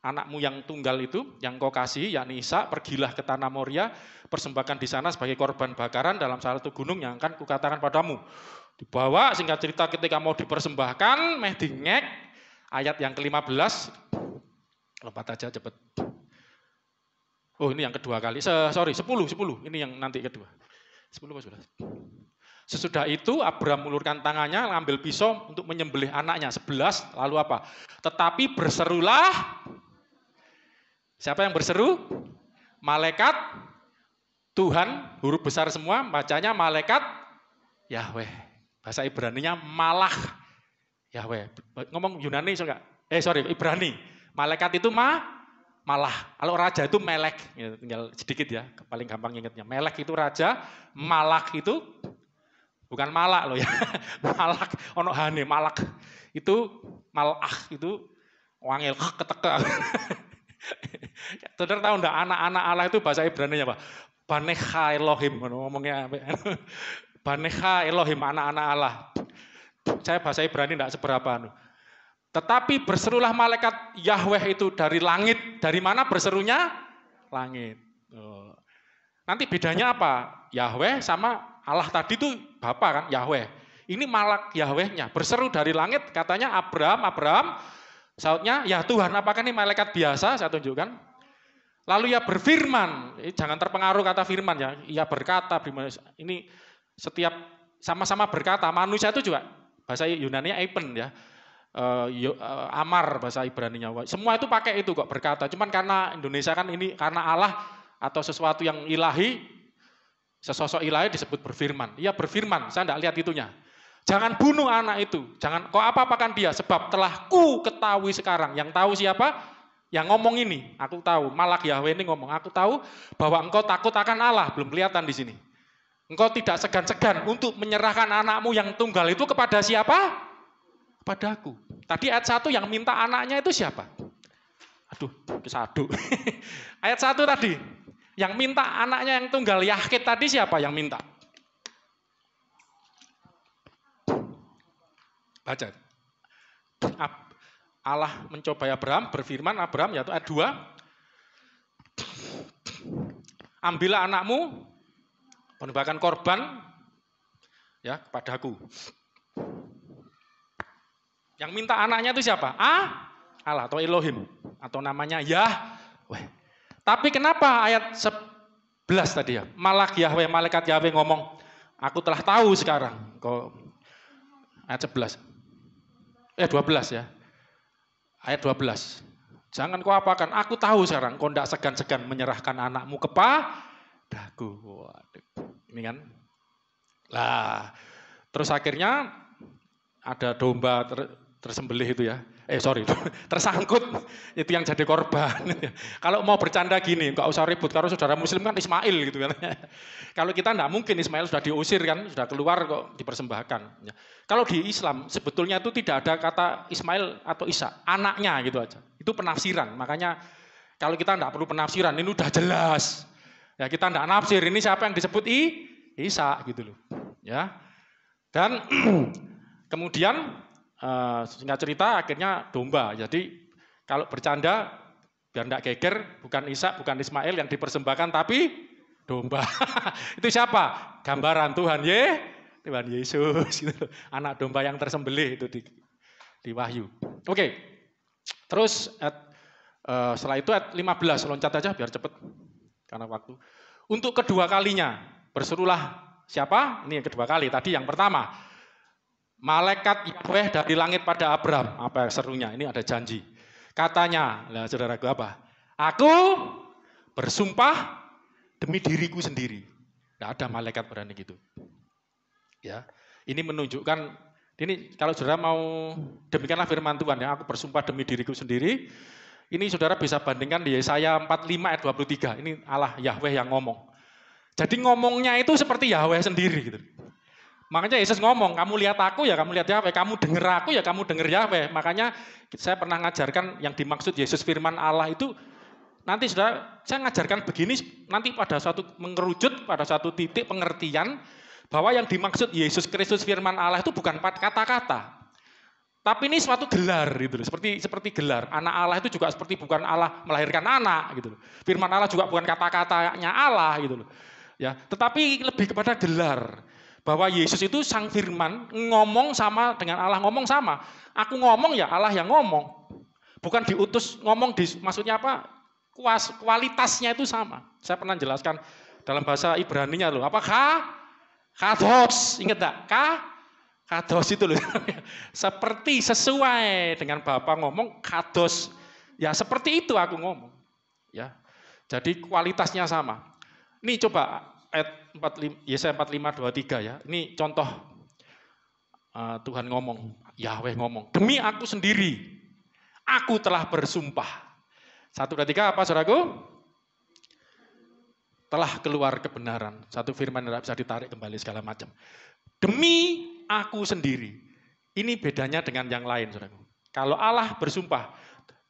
anakmu yang tunggal itu, yang kau kasih, yakni Isa, pergilah ke tanah Moria, persembahkan di sana sebagai korban bakaran dalam salah satu gunung yang akan kukatakan padamu. Dibawa, sehingga cerita ketika mau dipersembahkan, meh dingek, ayat yang ke-15, lompat aja cepet. Oh ini yang kedua kali, Se sorry, 10, 10, ini yang nanti kedua. 10 sudah Sesudah itu Abraham ulurkan tangannya, ambil pisau untuk menyembelih anaknya. Sebelas, lalu apa? Tetapi berserulah Siapa yang berseru? Malaikat Tuhan, huruf besar semua, bacanya malaikat Yahweh. Bahasa Ibrani-nya malah Yahweh. Ngomong Yunani so enggak? Eh sorry, Ibrani. Malaikat itu ma malah. Kalau raja itu melek. Ya, tinggal sedikit ya, paling gampang ingatnya Melek itu raja, malak itu bukan malak loh ya. malak, ono hane, malak. Itu malah itu wangil keteke. Saudara tahu ndak anak-anak Allah itu bahasa Ibrani apa? Baneha Elohim, ngomongnya Baneha Elohim, anak-anak Allah. Saya bahasa Ibrani tidak seberapa. Anu. Tetapi berserulah malaikat Yahweh itu dari langit. Dari mana berserunya? Langit. Oh. Nanti bedanya apa? Yahweh sama Allah tadi itu Bapak kan, Yahweh. Ini malak Yahwehnya, berseru dari langit katanya Abraham, Abraham, Sautnya, ya Tuhan, apakah ini malaikat biasa? Saya tunjukkan. Lalu ia berfirman, jangan terpengaruh kata firman ya. Ia berkata, ini setiap sama-sama berkata, manusia itu juga bahasa Yunani Aipen ya. Eh, eh, amar bahasa Ibrani nyawa. Semua itu pakai itu kok berkata. Cuman karena Indonesia kan ini karena Allah atau sesuatu yang ilahi, sesosok ilahi disebut berfirman. Ia berfirman, saya tidak lihat itunya. Jangan bunuh anak itu. Jangan kok apa-apakan dia sebab telah ku ketahui sekarang. Yang tahu siapa? Yang ngomong ini, aku tahu. Malak Yahweh ini ngomong, aku tahu bahwa engkau takut akan Allah, belum kelihatan di sini. Engkau tidak segan-segan untuk menyerahkan anakmu yang tunggal itu kepada siapa? Padaku. Tadi ayat 1 yang minta anaknya itu siapa? Aduh, kesadu. ayat 1 tadi, yang minta anaknya yang tunggal Yahkit tadi siapa yang minta? Baca. Allah mencobai Abraham berfirman Abraham yaitu ayat 2 Ambillah anakmu penembakan korban ya kepadaku. Yang minta anaknya itu siapa? a Allah atau Elohim atau namanya Yah. Weh. Tapi kenapa ayat 11 tadi ya? Malak Yahweh, malaikat Yahweh ngomong, aku telah tahu sekarang. Kau ayat 11 eh 12 ya. Ayat 12. Jangan kau apakan, aku tahu sekarang kau tidak segan-segan menyerahkan anakmu kepadaku. Waduh. Ini kan. Lah, terus akhirnya ada domba ter, tersembelih itu ya eh sorry, tersangkut itu yang jadi korban. Kalau mau bercanda gini, nggak usah ribut karena saudara Muslim kan Ismail gitu kan. Kalau kita nggak mungkin Ismail sudah diusir kan, sudah keluar kok dipersembahkan. Ya. Kalau di Islam sebetulnya itu tidak ada kata Ismail atau Isa, anaknya gitu aja. Itu penafsiran. Makanya kalau kita nggak perlu penafsiran, ini udah jelas. Ya kita nggak nafsir ini siapa yang disebut I Isa gitu loh. Ya. Dan kemudian uh, singkat cerita akhirnya domba. Jadi kalau bercanda biar tidak geger, bukan Isa, bukan Ismail yang dipersembahkan, tapi domba. itu siapa? Gambaran Tuhan ye, Tuhan Yesus, gitu. anak domba yang tersembelih itu di, di Wahyu. Oke, okay. terus at, uh, setelah itu at 15 loncat aja biar cepet karena waktu. Untuk kedua kalinya berserulah siapa? Ini yang kedua kali. Tadi yang pertama Malaikat Yahweh dari langit pada Abraham. Apa serunya? Ini ada janji. Katanya, saudara saudaraku apa? Aku bersumpah demi diriku sendiri. Tidak ada malaikat berani gitu. Ya, ini menunjukkan ini kalau saudara mau demikianlah firman Tuhan ya, aku bersumpah demi diriku sendiri. Ini saudara bisa bandingkan di Yesaya 45 ayat 23. Ini Allah Yahweh yang ngomong. Jadi ngomongnya itu seperti Yahweh sendiri gitu. Makanya Yesus ngomong, kamu lihat aku ya kamu lihat Yahweh, kamu dengar aku ya kamu dengar Yahweh. Makanya saya pernah ngajarkan yang dimaksud Yesus firman Allah itu nanti sudah saya ngajarkan begini nanti pada suatu mengerucut pada suatu titik pengertian bahwa yang dimaksud Yesus Kristus firman Allah itu bukan kata-kata. Tapi ini suatu gelar gitu seperti seperti gelar. Anak Allah itu juga seperti bukan Allah melahirkan anak gitu Firman Allah juga bukan kata-katanya Allah gitu Ya, tetapi lebih kepada gelar bahwa Yesus itu sang firman ngomong sama dengan Allah ngomong sama. Aku ngomong ya Allah yang ngomong. Bukan diutus ngomong di maksudnya apa? Kuas, kualitasnya itu sama. Saya pernah jelaskan dalam bahasa Ibrani nya loh. Apa ka? Kados, ingat enggak? Ka? Kados itu loh. seperti sesuai dengan Bapak ngomong kados. Ya seperti itu aku ngomong. Ya. Jadi kualitasnya sama. Nih coba ayat 45, Yesaya 4523 ya. Ini contoh eh, Tuhan ngomong, Yahweh ngomong, demi aku sendiri, aku telah bersumpah. Satu dan tiga apa saudaraku? Telah keluar kebenaran. Satu firman yang bisa ditarik kembali segala macam. Demi aku sendiri. Ini bedanya dengan yang lain saudaraku. Kalau Allah bersumpah,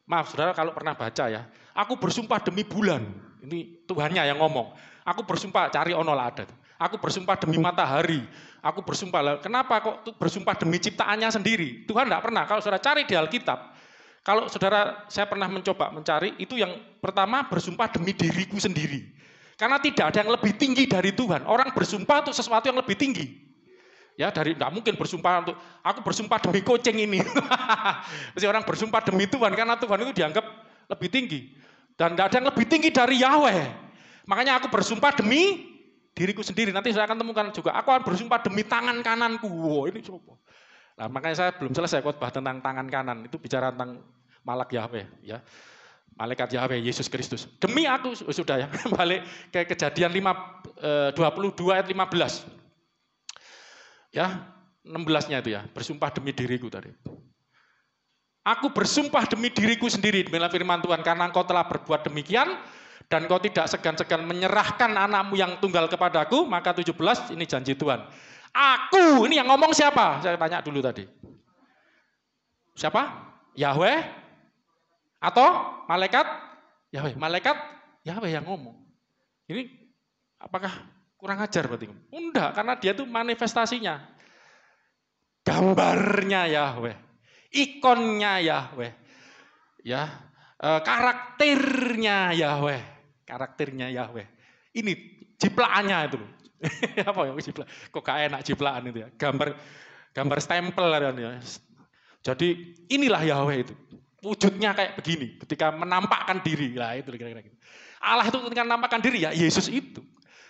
maaf saudara kalau pernah baca ya, aku bersumpah demi bulan. Ini Tuhannya yang ngomong Aku bersumpah cari ono lah ada. Aku bersumpah demi matahari. Aku bersumpah Kenapa kok bersumpah demi ciptaannya sendiri? Tuhan tidak pernah. Kalau saudara cari di Alkitab, kalau saudara saya pernah mencoba mencari, itu yang pertama bersumpah demi diriku sendiri. Karena tidak ada yang lebih tinggi dari Tuhan. Orang bersumpah untuk sesuatu yang lebih tinggi. Ya dari tidak mungkin bersumpah untuk aku bersumpah demi kucing ini. Mesti orang bersumpah demi Tuhan karena Tuhan itu dianggap lebih tinggi. Dan tidak ada yang lebih tinggi dari Yahweh. Makanya aku bersumpah demi diriku sendiri. Nanti saya akan temukan juga. Aku akan bersumpah demi tangan kananku. Wow, ini coba. Nah, makanya saya belum selesai khotbah tentang tangan kanan. Itu bicara tentang malak Yahweh. Ya. Malaikat Yahweh, Yesus Kristus. Demi aku, oh, sudah ya, balik ke kejadian 5, 22 eh, ayat 15. Ya, 16-nya itu ya, bersumpah demi diriku tadi. Aku bersumpah demi diriku sendiri, demi firman Tuhan, karena engkau telah berbuat demikian, dan kau tidak segan-segan menyerahkan anakmu yang tunggal kepadaku, maka 17 ini janji Tuhan. Aku, ini yang ngomong siapa? Saya tanya dulu tadi. Siapa? Yahweh atau malaikat? Yahweh, malaikat Yahweh yang ngomong. Ini apakah kurang ajar berarti? Enggak, karena dia tuh manifestasinya. Gambarnya Yahweh, ikonnya Yahweh. Ya, Eh, karakternya Yahweh, karakternya Yahweh. Ini jiplaannya itu. apa ya jiplak? Kok gak enak jiplaan itu ya? Gambar gambar stempel ya. Jadi inilah Yahweh itu. Wujudnya kayak begini ketika menampakkan diri. Lah itu kira-kira gitu. Allah itu ketika menampakkan diri ya Yesus itu.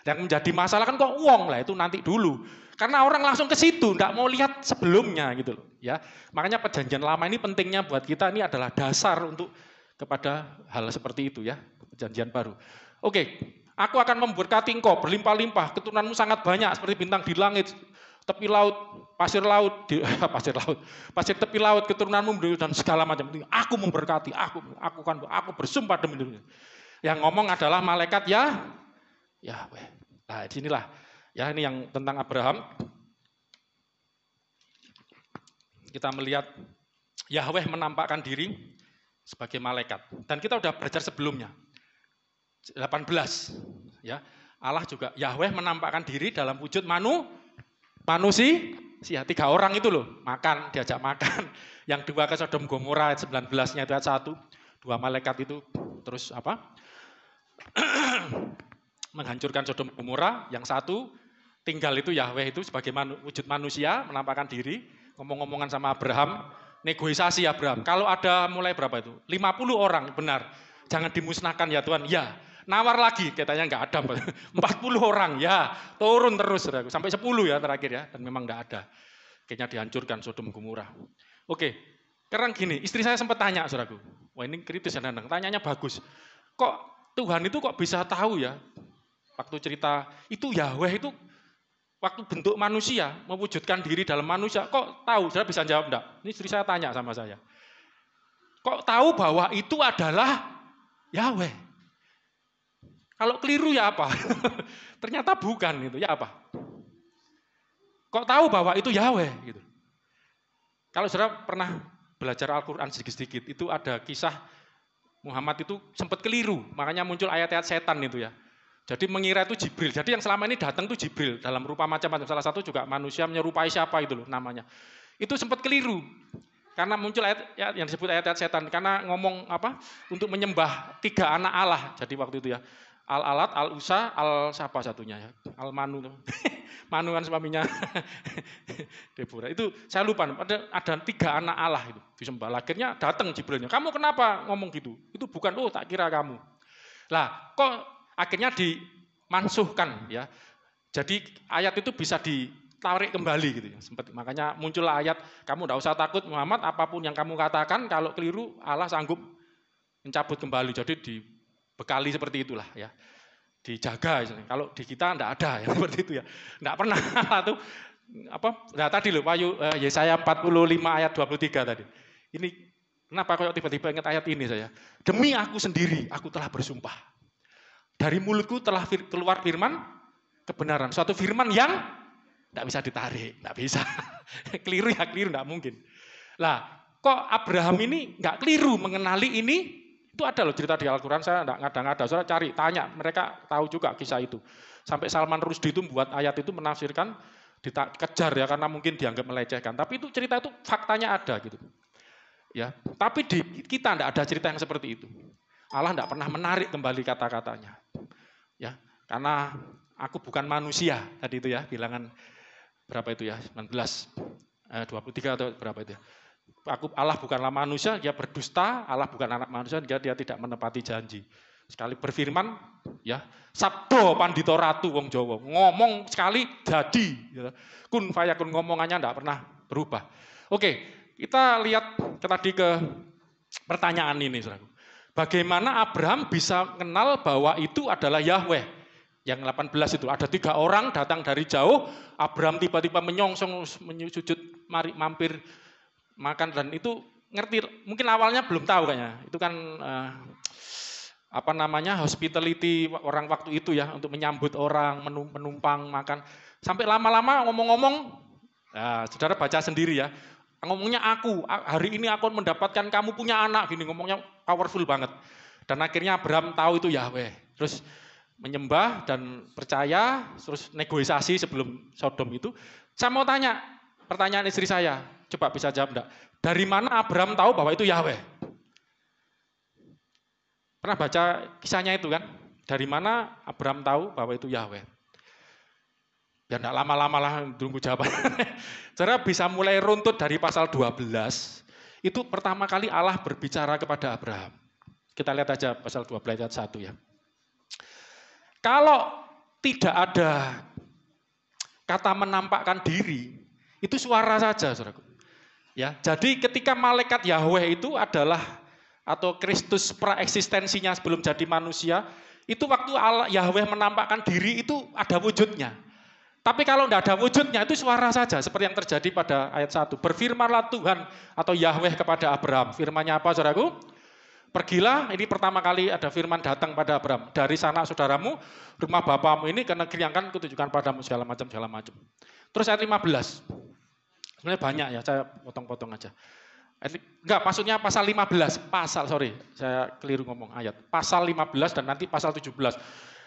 Yang menjadi masalah kan kok uang lah itu nanti dulu. Karena orang langsung ke situ, nggak mau lihat sebelumnya gitu loh. Ya, makanya perjanjian lama ini pentingnya buat kita ini adalah dasar untuk kepada hal seperti itu ya, perjanjian baru. Oke, aku akan memberkati engkau berlimpah-limpah, keturunanmu sangat banyak seperti bintang di langit, tepi laut, pasir laut, di, pasir laut, pasir tepi laut, keturunanmu dan segala macam. Aku memberkati, aku aku kan aku bersumpah demi dunia. Yang ngomong adalah malaikat ya, ya, weh. Nah, sinilah ya ini yang tentang Abraham. Kita melihat Yahweh menampakkan diri sebagai malaikat. Dan kita sudah belajar sebelumnya. 18 ya. Allah juga Yahweh menampakkan diri dalam wujud manu manusia ya, tiga orang itu loh makan diajak makan yang dua ke Sodom Gomora 19 nya itu ayat satu dua malaikat itu terus apa menghancurkan Sodom Gomora yang satu tinggal itu Yahweh itu sebagai manu, wujud manusia menampakkan diri ngomong-ngomongan sama Abraham negosiasi ya Bram. Kalau ada mulai berapa itu? 50 orang, benar. Jangan dimusnahkan ya Tuhan. Ya, nawar lagi katanya nggak ada 40 orang ya turun terus sampai 10 ya terakhir ya dan memang nggak ada Kayaknya dihancurkan Sodom Gomora oke sekarang gini istri saya sempat tanya suraku. wah ini kritis ya Nandang tanyanya bagus kok Tuhan itu kok bisa tahu ya waktu cerita itu Yahweh itu waktu bentuk manusia, mewujudkan diri dalam manusia, kok tahu? Saya bisa jawab enggak? Ini istri saya tanya sama saya. Kok tahu bahwa itu adalah Yahweh? Kalau keliru ya apa? Ternyata bukan itu ya apa? Kok tahu bahwa itu Yahweh gitu. Kalau Saudara pernah belajar Al-Qur'an sedikit-sedikit, itu ada kisah Muhammad itu sempat keliru, makanya muncul ayat-ayat setan itu ya jadi mengira itu Jibril. Jadi yang selama ini datang itu Jibril dalam rupa macam-macam. Salah satu juga manusia menyerupai siapa itu loh namanya. Itu sempat keliru. Karena muncul ayat, ya, yang disebut ayat-ayat setan. Karena ngomong apa? Untuk menyembah tiga anak Allah. Jadi waktu itu ya. Al-Alat, Al-Usa, Al-Sapa satunya ya. Al-Manu. Manu kan suaminya Deborah. Itu saya lupa, ada, ada tiga anak Allah itu disembah. Akhirnya datang Jibrilnya. Kamu kenapa ngomong gitu? Itu bukan, oh tak kira kamu. Lah, kok akhirnya dimansuhkan ya. Jadi ayat itu bisa ditarik kembali gitu ya. Seperti, makanya muncullah ayat kamu tidak usah takut Muhammad apapun yang kamu katakan kalau keliru Allah sanggup mencabut kembali. Jadi dibekali seperti itulah ya dijaga. Kalau di kita tidak ada ya seperti itu ya. Tidak pernah itu apa? Nah tadi loh Wahyu eh, Yesaya 45 ayat 23 tadi. Ini kenapa kok tiba-tiba ingat ayat ini saya? Demi aku sendiri aku telah bersumpah. Dari mulutku telah fir, keluar firman kebenaran. Suatu firman yang tidak bisa ditarik, tidak bisa. keliru ya keliru, tidak mungkin. Lah, kok Abraham ini nggak keliru mengenali ini? Itu ada loh cerita di Al-Quran, saya nggak ngada-ngada, saya cari, tanya, mereka tahu juga kisah itu. Sampai Salman Rusdi itu membuat ayat itu menafsirkan, dikejar ya karena mungkin dianggap melecehkan. Tapi itu cerita itu faktanya ada gitu. Ya, tapi di kita tidak ada cerita yang seperti itu. Allah tidak pernah menarik kembali kata-katanya. Ya, karena aku bukan manusia tadi itu ya bilangan berapa itu ya 19 23 eh, atau berapa itu ya. Aku Allah bukanlah manusia, dia berdusta, Allah bukan anak manusia, dia, dia tidak menepati janji. Sekali berfirman, ya, sabdo pandito ratu wong jowo ngomong sekali jadi. Ya. Kun fayakun ngomongannya tidak pernah berubah. Oke, kita lihat tadi ke pertanyaan ini, saudara. Bagaimana Abraham bisa kenal bahwa itu adalah Yahweh? Yang 18 itu ada tiga orang datang dari jauh. Abraham tiba-tiba menyongsong, menyujud, mari mampir makan dan itu ngerti. Mungkin awalnya belum tahu kayaknya. Itu kan eh, apa namanya hospitality orang waktu itu ya untuk menyambut orang, menumpang makan. Sampai lama-lama ngomong-ngomong, nah, saudara baca sendiri ya Ngomongnya aku, hari ini aku mendapatkan kamu punya anak. Gini ngomongnya powerful banget. Dan akhirnya Abraham tahu itu Yahweh. Terus menyembah dan percaya, terus negosiasi sebelum Sodom itu. Saya mau tanya, pertanyaan istri saya, coba bisa jawab enggak? Dari mana Abraham tahu bahwa itu Yahweh? Pernah baca kisahnya itu kan? Dari mana Abraham tahu bahwa itu Yahweh? biar tidak lama-lama lah tunggu jawaban. Cara bisa mulai runtut dari pasal 12, itu pertama kali Allah berbicara kepada Abraham. Kita lihat aja pasal 12 ayat 1 ya. Kalau tidak ada kata menampakkan diri, itu suara saja, saudaraku. Ya, jadi ketika malaikat Yahweh itu adalah atau Kristus pra praeksistensinya sebelum jadi manusia, itu waktu Allah, Yahweh menampakkan diri itu ada wujudnya. Tapi kalau tidak ada wujudnya itu suara saja seperti yang terjadi pada ayat 1. Berfirmanlah Tuhan atau Yahweh kepada Abraham. Firmannya apa saudaraku? Pergilah, ini pertama kali ada firman datang pada Abraham. Dari sana saudaramu, rumah bapamu ini ke negeri yang kan kutunjukkan padamu segala macam, segala macam. Terus ayat 15. Sebenarnya banyak ya, saya potong-potong aja. Enggak, maksudnya pasal 15, pasal, sorry, saya keliru ngomong ayat. Pasal 15 dan nanti pasal 17.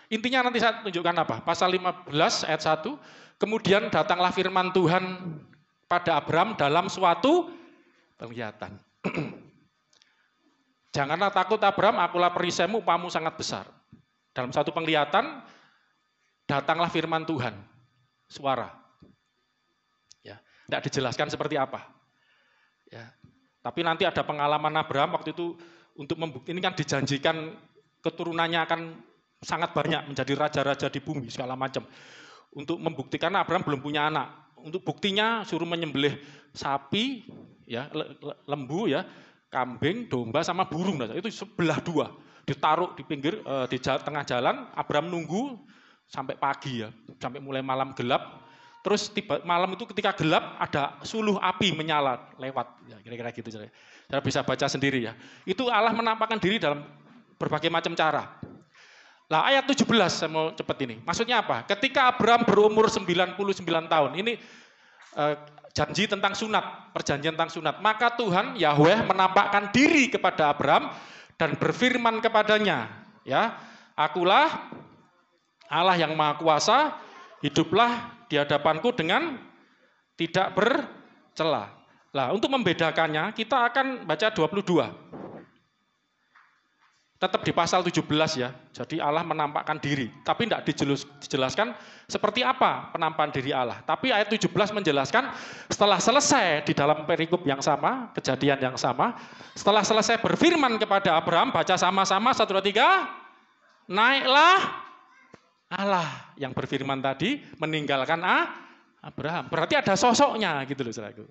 Intinya nanti saya tunjukkan apa? Pasal 15 ayat 1, kemudian datanglah firman Tuhan pada Abram dalam suatu penglihatan. Janganlah takut Abram, akulah perisaimu, pamu sangat besar. Dalam satu penglihatan, datanglah firman Tuhan, suara. Ya, tidak dijelaskan seperti apa. Ya, tapi nanti ada pengalaman Abraham waktu itu untuk membuktikan, ini kan dijanjikan keturunannya akan sangat banyak menjadi raja-raja di bumi segala macam untuk membuktikan Abraham belum punya anak. Untuk buktinya suruh menyembelih sapi, ya lembu ya, kambing, domba sama burung. Nah, itu sebelah dua ditaruh di pinggir eh, di tengah jalan. Abraham nunggu sampai pagi ya, sampai mulai malam gelap. Terus tiba malam itu ketika gelap ada suluh api menyala lewat, ya, kira-kira gitu. Saya bisa baca sendiri ya. Itu Allah menampakkan diri dalam berbagai macam cara lah ayat 17 saya mau cepat ini. Maksudnya apa? Ketika Abraham berumur 99 tahun, ini eh, janji tentang sunat, perjanjian tentang sunat, maka Tuhan Yahweh menampakkan diri kepada Abraham dan berfirman kepadanya, ya, akulah Allah yang Maha Kuasa, hiduplah di hadapanku dengan tidak bercela. lah untuk membedakannya, kita akan baca 22. Tetap di pasal 17 ya. Jadi Allah menampakkan diri, tapi tidak dijelaskan seperti apa penampakan diri Allah. Tapi ayat 17 menjelaskan setelah selesai di dalam perikop yang sama, kejadian yang sama, setelah selesai berfirman kepada Abraham, baca sama-sama satu dua tiga, naiklah Allah yang berfirman tadi meninggalkan Abraham. Berarti ada sosoknya gitu loh saudaraku.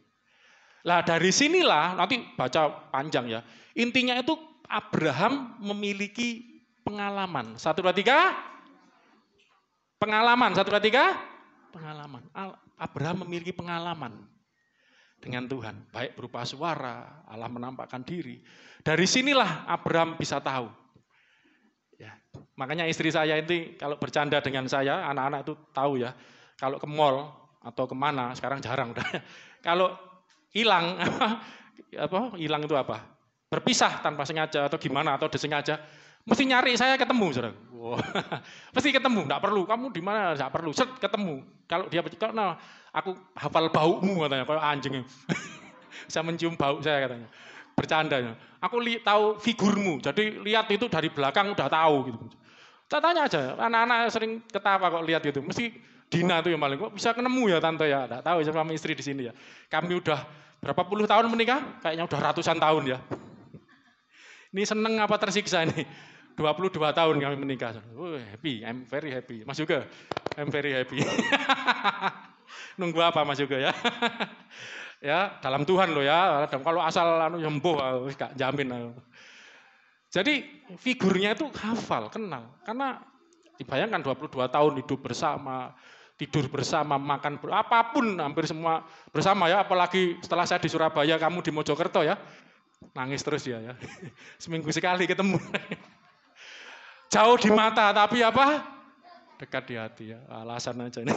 Lah dari sinilah nanti baca panjang ya. Intinya itu Abraham memiliki pengalaman. Satu dua tiga. Pengalaman. Satu dua tiga. Pengalaman. Abraham memiliki pengalaman dengan Tuhan. Baik berupa suara, Allah menampakkan diri. Dari sinilah Abraham bisa tahu. Ya, makanya istri saya ini kalau bercanda dengan saya, anak-anak itu tahu ya. Kalau ke mall atau kemana, sekarang jarang. kalau hilang, apa hilang itu apa? berpisah tanpa sengaja atau gimana atau disengaja, mesti nyari saya ketemu, saudara. Wow. mesti ketemu, tidak perlu. Kamu di mana? tidak perlu. Set ketemu. Kalau dia kalau nah, aku hafal baumu katanya, kalau anjing. saya mencium bau saya katanya. Bercanda. Ya. Aku li, tahu figurmu. Jadi lihat itu dari belakang udah tahu gitu. Saya tanya aja, anak-anak sering ketawa kok lihat itu. Mesti Dina tuh yang paling kok bisa ketemu ya tante ya. Tidak tahu sama istri di sini ya. Kami udah berapa puluh tahun menikah? Kayaknya udah ratusan tahun ya. Ini seneng apa tersiksa nih? 22 tahun kami menikah. Oh, happy, I'm very happy. Mas juga, I'm very happy. Nunggu apa Mas juga ya? ya, dalam Tuhan loh ya. Dan kalau asal anu sembuh, ya ah, gak jamin. Ah. Jadi figurnya itu hafal, kenal. Karena dibayangkan 22 tahun hidup bersama, tidur bersama, makan apapun hampir semua bersama ya, apalagi setelah saya di Surabaya, kamu di Mojokerto ya. Nangis terus dia ya. Seminggu sekali ketemu. Jauh di mata, tapi apa? Dekat di hati ya. Alasan aja ini.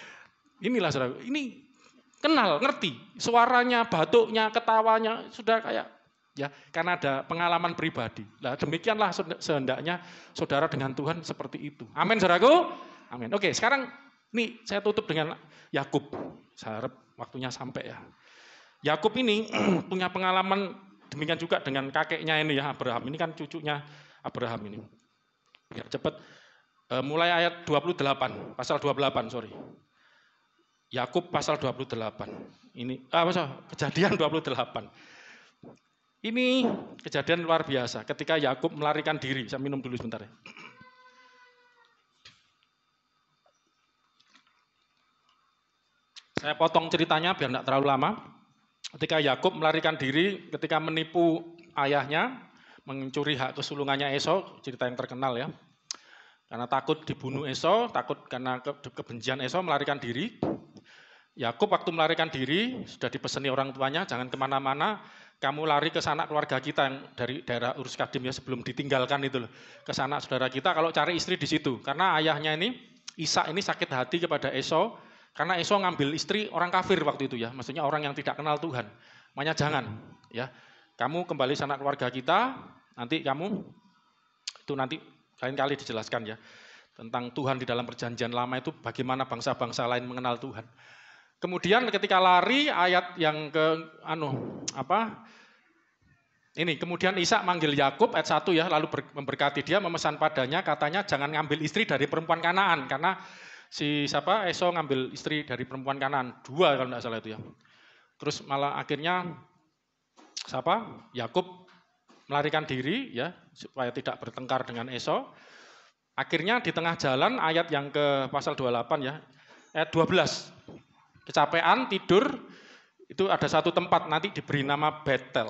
Inilah saudara. Ini kenal, ngerti. Suaranya, batuknya, ketawanya sudah kayak ya karena ada pengalaman pribadi. Nah, demikianlah sehendaknya saudara dengan Tuhan seperti itu. Amin, saudaraku. Amin. Oke, sekarang nih saya tutup dengan Yakub. Saya harap waktunya sampai ya. Yakub ini punya pengalaman Demikian juga dengan kakeknya ini ya Abraham. Ini kan cucunya Abraham ini. Biar ya, cepat. E, eh, mulai ayat 28, pasal 28, sorry. Yakub pasal 28. Ini ah, pasal kejadian 28. Ini kejadian luar biasa ketika Yakub melarikan diri. Saya minum dulu sebentar ya. Saya potong ceritanya biar tidak terlalu lama. Ketika Yakub melarikan diri ketika menipu ayahnya, mencuri hak kesulungannya Esau, cerita yang terkenal ya. Karena takut dibunuh Esau, takut karena kebencian Esau melarikan diri. Yakub waktu melarikan diri sudah dipeseni orang tuanya jangan kemana-mana kamu lari ke sanak keluarga kita yang dari daerah Urus Kadim ya sebelum ditinggalkan itu loh ke sanak saudara kita kalau cari istri di situ karena ayahnya ini Isa ini sakit hati kepada Esau karena Esau ngambil istri orang kafir waktu itu ya, maksudnya orang yang tidak kenal Tuhan. Makanya jangan ya. Kamu kembali sanak keluarga kita, nanti kamu itu nanti lain kali dijelaskan ya. Tentang Tuhan di dalam perjanjian lama itu bagaimana bangsa-bangsa lain mengenal Tuhan. Kemudian ketika lari ayat yang ke anu apa? Ini kemudian Isa manggil Yakub ayat 1 ya lalu memberkati dia memesan padanya katanya jangan ngambil istri dari perempuan Kanaan karena si siapa Eso ngambil istri dari perempuan kanan dua kalau tidak salah itu ya terus malah akhirnya siapa Yakub melarikan diri ya supaya tidak bertengkar dengan Eso akhirnya di tengah jalan ayat yang ke pasal 28 ya ayat 12 kecapean tidur itu ada satu tempat nanti diberi nama Betel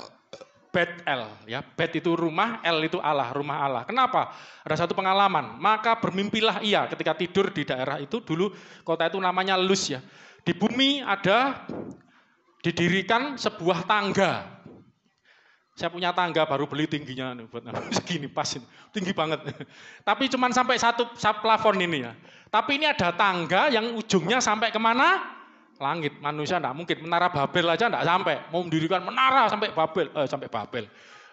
Bet El, ya. Bet itu rumah, El itu Allah, rumah Allah. Kenapa? Ada satu pengalaman. Maka bermimpilah ia ketika tidur di daerah itu dulu kota itu namanya Luz ya. Di bumi ada didirikan sebuah tangga. Saya punya tangga baru beli tingginya nih, buat segini pas ini. tinggi banget. Tapi cuma sampai satu, satu plafon ini ya. Tapi ini ada tangga yang ujungnya sampai kemana? langit manusia tidak mungkin menara Babel aja tidak sampai mau mendirikan menara sampai Babel eh, sampai Babel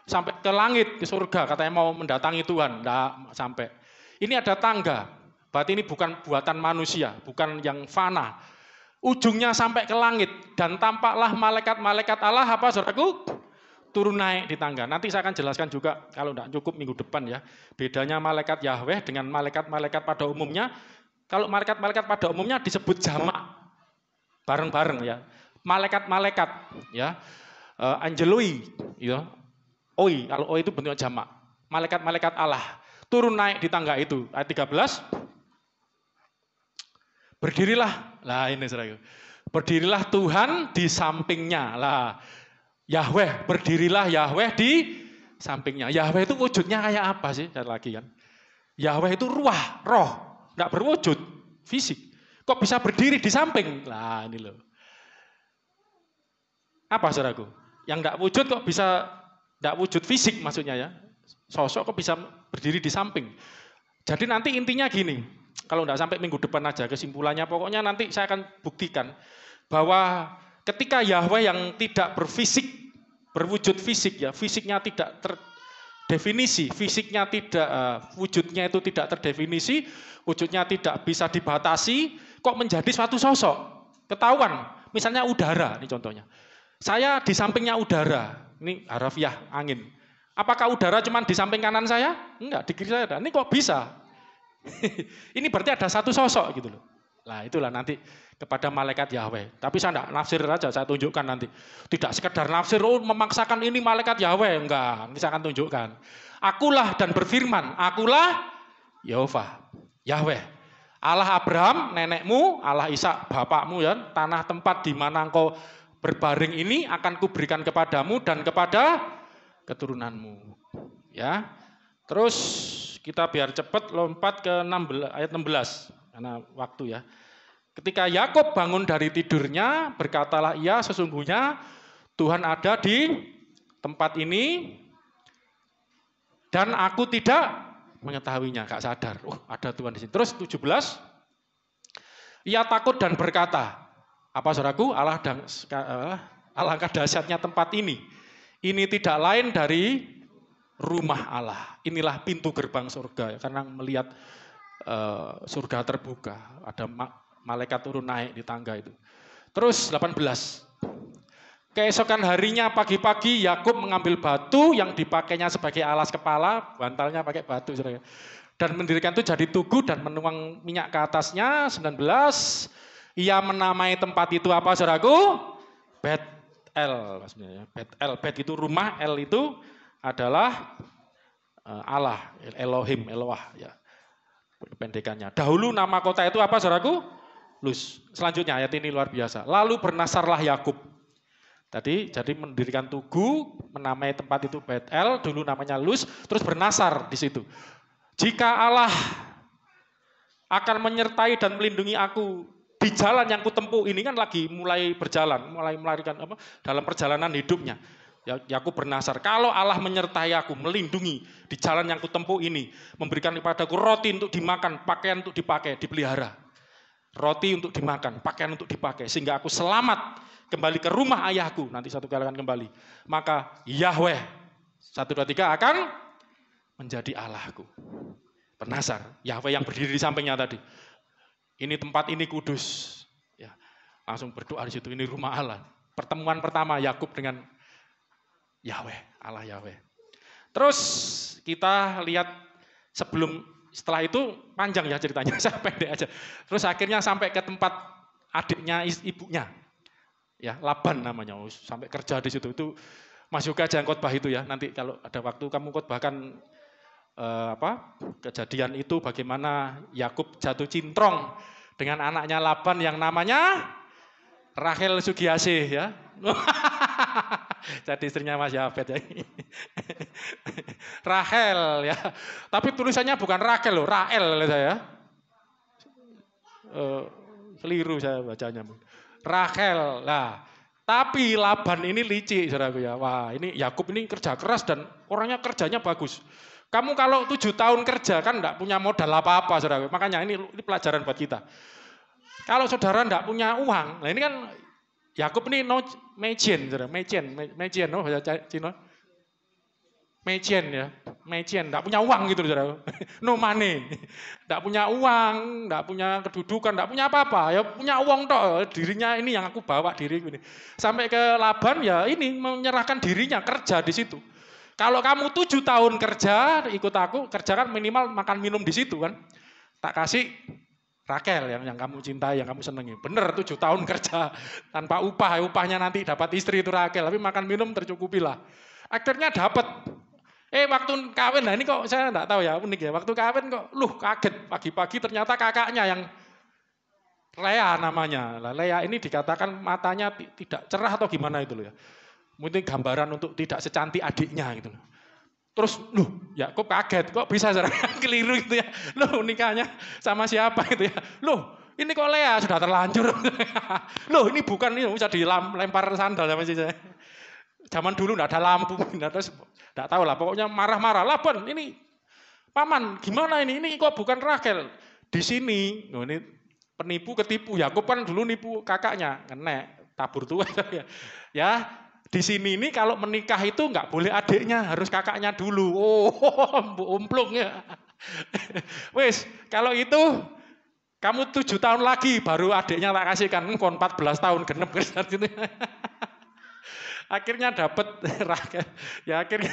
sampai ke langit ke surga katanya mau mendatangi Tuhan tidak sampai ini ada tangga berarti ini bukan buatan manusia bukan yang fana ujungnya sampai ke langit dan tampaklah malaikat-malaikat Allah apa saudaraku turun naik di tangga. Nanti saya akan jelaskan juga kalau tidak cukup minggu depan ya. Bedanya malaikat Yahweh dengan malaikat-malaikat pada umumnya. Kalau malaikat-malaikat pada umumnya disebut jamak bareng-bareng ya. Malaikat-malaikat ya. Uh, eh, Angelui ya. Oi, kalau oi itu bentuk jamak. Malaikat-malaikat Allah turun naik di tangga itu. Ayat 13. Berdirilah. Lah ini Saudara. Berdirilah Tuhan di sampingnya. Lah Yahweh, berdirilah Yahweh di sampingnya. Yahweh itu wujudnya kayak apa sih? Cari lagi kan. Yahweh itu ruah, roh, enggak berwujud, fisik. Kok bisa berdiri di samping? Nah ini loh. Apa saudaraku? Yang tidak wujud kok bisa, tidak wujud fisik maksudnya ya. Sosok kok bisa berdiri di samping. Jadi nanti intinya gini, kalau tidak sampai minggu depan aja kesimpulannya, pokoknya nanti saya akan buktikan bahwa ketika Yahweh yang tidak berfisik, berwujud fisik ya, fisiknya tidak ter, definisi, fisiknya tidak, eh, wujudnya itu tidak terdefinisi, wujudnya tidak bisa dibatasi, kok menjadi suatu sosok. Ketahuan, misalnya udara, ini contohnya. Saya di sampingnya udara, ini harafiah, angin. Apakah udara cuma di samping kanan saya? Enggak, di kiri saya ada. Ini kok bisa? ini berarti ada satu sosok gitu loh. Nah itulah nanti kepada malaikat Yahweh. Tapi saya tidak nafsir saja, saya tunjukkan nanti. Tidak sekedar nafsir, oh memaksakan ini malaikat Yahweh. Enggak, misalkan saya akan tunjukkan. Akulah dan berfirman, akulah Yahweh Yahweh. Allah Abraham nenekmu, Allah Isa bapakmu ya, tanah tempat di mana engkau berbaring ini akan kuberikan kepadamu dan kepada keturunanmu. Ya. Terus kita biar cepat lompat ke 16, ayat 16 karena waktu ya. Ketika Yakob bangun dari tidurnya, berkatalah ia sesungguhnya Tuhan ada di tempat ini dan aku tidak mengetahuinya, gak sadar. Oh, ada Tuhan di sini. Terus 17, ia takut dan berkata, apa saudaraku, Allah dan eh, alangkah dahsyatnya tempat ini. Ini tidak lain dari rumah Allah. Inilah pintu gerbang surga. Karena melihat uh, surga terbuka, ada malaikat turun naik di tangga itu. Terus 18, Keesokan harinya pagi-pagi Yakub mengambil batu yang dipakainya sebagai alas kepala, bantalnya pakai batu. Dan mendirikan itu jadi tugu dan menuang minyak ke atasnya. 19. Ia menamai tempat itu apa saudaraku? Bet El. Ya. Bet Bet itu rumah, El itu adalah eh, Allah, Elohim, Eloah. Ya. Pendekannya. Dahulu nama kota itu apa saudaraku? Luz. Selanjutnya ayat ini luar biasa. Lalu bernasarlah Yakub Tadi jadi mendirikan tugu, menamai tempat itu Bait dulu namanya Luz, terus bernasar di situ. Jika Allah akan menyertai dan melindungi aku di jalan yang kutempuh ini kan lagi mulai berjalan, mulai melarikan apa dalam perjalanan hidupnya. Ya, ya aku bernasar. Kalau Allah menyertai aku, melindungi di jalan yang kutempuh ini, memberikan kepadaku roti untuk dimakan, pakaian untuk dipakai, dipelihara. Roti untuk dimakan, pakaian untuk dipakai, sehingga aku selamat kembali ke rumah ayahku. Nanti satu kali akan kembali. Maka Yahweh, satu dua tiga akan menjadi Allahku. Penasar, Yahweh yang berdiri di sampingnya tadi. Ini tempat ini kudus. Ya, langsung berdoa di situ, ini rumah Allah. Pertemuan pertama Yakub dengan Yahweh, Allah Yahweh. Terus kita lihat sebelum setelah itu panjang ya ceritanya, saya pendek aja. Terus akhirnya sampai ke tempat adiknya ibunya, ya Laban namanya oh, sampai kerja di situ itu Mas Yoga jangan khotbah itu ya nanti kalau ada waktu kamu khotbahkan eh, apa kejadian itu bagaimana Yakub jatuh cintrong dengan anaknya Laban yang namanya Rahel Sugiasi ya jadi istrinya Mas Yafet ya Rahel ya tapi tulisannya bukan Rahel loh Rahel saya eh, keliru saya bacanya Rachel Nah, tapi Laban ini licik, saudaraku ya. Wah, ini Yakub ini kerja keras dan orangnya kerjanya bagus. Kamu kalau tujuh tahun kerja kan tidak punya modal apa-apa, saudara. Makanya ini, ini pelajaran buat kita. Kalau saudara tidak punya uang, nah ini kan Yakub ini no mejen, saudara. Mejen, mejen, no oh, bahasa Cina mecen ya, mecen, tidak punya uang gitu saudara, no money, tidak punya uang, tidak punya kedudukan, tidak punya apa-apa, ya punya uang toh, dirinya ini yang aku bawa diri ini, sampai ke Laban ya ini menyerahkan dirinya kerja di situ. Kalau kamu tujuh tahun kerja ikut aku, kerjakan minimal makan minum di situ kan, tak kasih Rakel yang yang kamu cintai, yang kamu senangi. Bener tujuh tahun kerja tanpa upah, upahnya nanti dapat istri itu Rakel, tapi makan minum tercukupilah. Akhirnya dapat Eh waktu kawin, nah ini kok saya enggak tahu ya unik ya. Waktu kawin kok, luh kaget pagi-pagi ternyata kakaknya yang Lea namanya. lah Lea ini dikatakan matanya tidak cerah atau gimana itu loh ya. Mungkin gambaran untuk tidak secantik adiknya gitu loh. Terus, lu ya kok kaget, kok bisa secara keliru gitu ya. lu nikahnya sama siapa gitu ya. lu ini kok Lea sudah terlanjur. Loh, ini bukan, ini bisa dilempar sandal sama si saya zaman dulu enggak ada lampu, enggak tahu lah pokoknya marah-marah. Laban ini paman gimana ini? Ini kok bukan Rachel Di sini ini penipu ketipu. Ya aku kan dulu nipu kakaknya, ngenek tabur tua ya. Di sini ini kalau menikah itu nggak boleh adiknya, harus kakaknya dulu. Oh, umplung ya. Wes, kalau itu kamu tujuh tahun lagi baru adiknya tak kasihkan hmm, empat belas tahun genep gitu akhirnya dapat ya akhirnya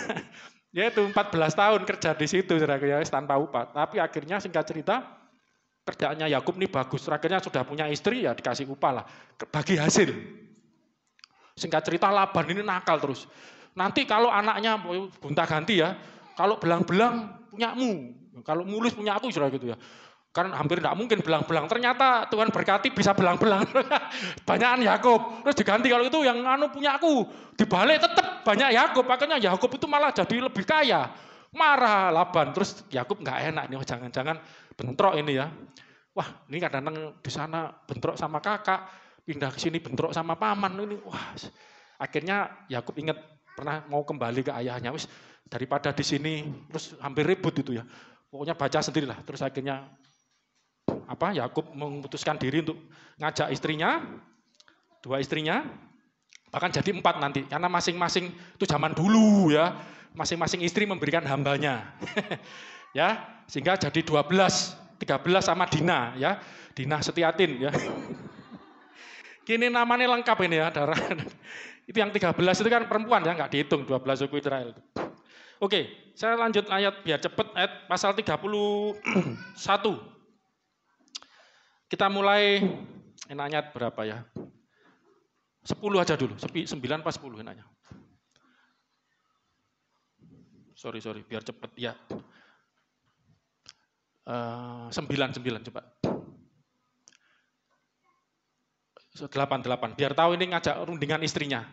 ya itu 14 tahun kerja di situ saudaraku ya tanpa upah. Tapi akhirnya singkat cerita kerjaannya Yakub nih bagus. Akhirnya sudah punya istri ya dikasih upah lah, bagi hasil. Singkat cerita Laban ini nakal terus. Nanti kalau anaknya gonta oh, ganti ya, kalau belang-belang punyamu, kalau mulus punya aku sudah gitu ya. Kan hampir tidak mungkin belang-belang. Ternyata Tuhan berkati bisa belang-belang. Banyakan Yakub. Terus diganti kalau itu yang anu punya aku. Dibalik tetap banyak Yakub. Akhirnya Yakub itu malah jadi lebih kaya. Marah Laban. Terus Yakub nggak enak nih. Oh, jangan-jangan bentrok ini ya. Wah, ini kadang-kadang di sana bentrok sama kakak, pindah ke sini bentrok sama paman ini. Wah, akhirnya Yakub ingat pernah mau kembali ke ayahnya. Wis daripada di sini terus hampir ribut itu ya. Pokoknya baca sendirilah. Terus akhirnya apa Yakub memutuskan diri untuk ngajak istrinya, dua istrinya, bahkan jadi empat nanti karena masing-masing itu zaman dulu ya, masing-masing istri memberikan hambanya. ya, sehingga jadi dua belas, tiga belas sama Dina ya, Dina Setiatin ya. Kini namanya lengkap ini ya, darah. Itu yang 13 itu kan perempuan ya, nggak dihitung 12 suku Israel. Oke, saya lanjut ayat biar cepat ayat pasal 31. Kita mulai enaknya berapa ya? 10 aja dulu, 9 pas 10 enaknya. Sorry, sorry, biar cepat ya. Uh, 9, 9 coba. 8, 8. Biar tahu ini ngajak rundingan istrinya.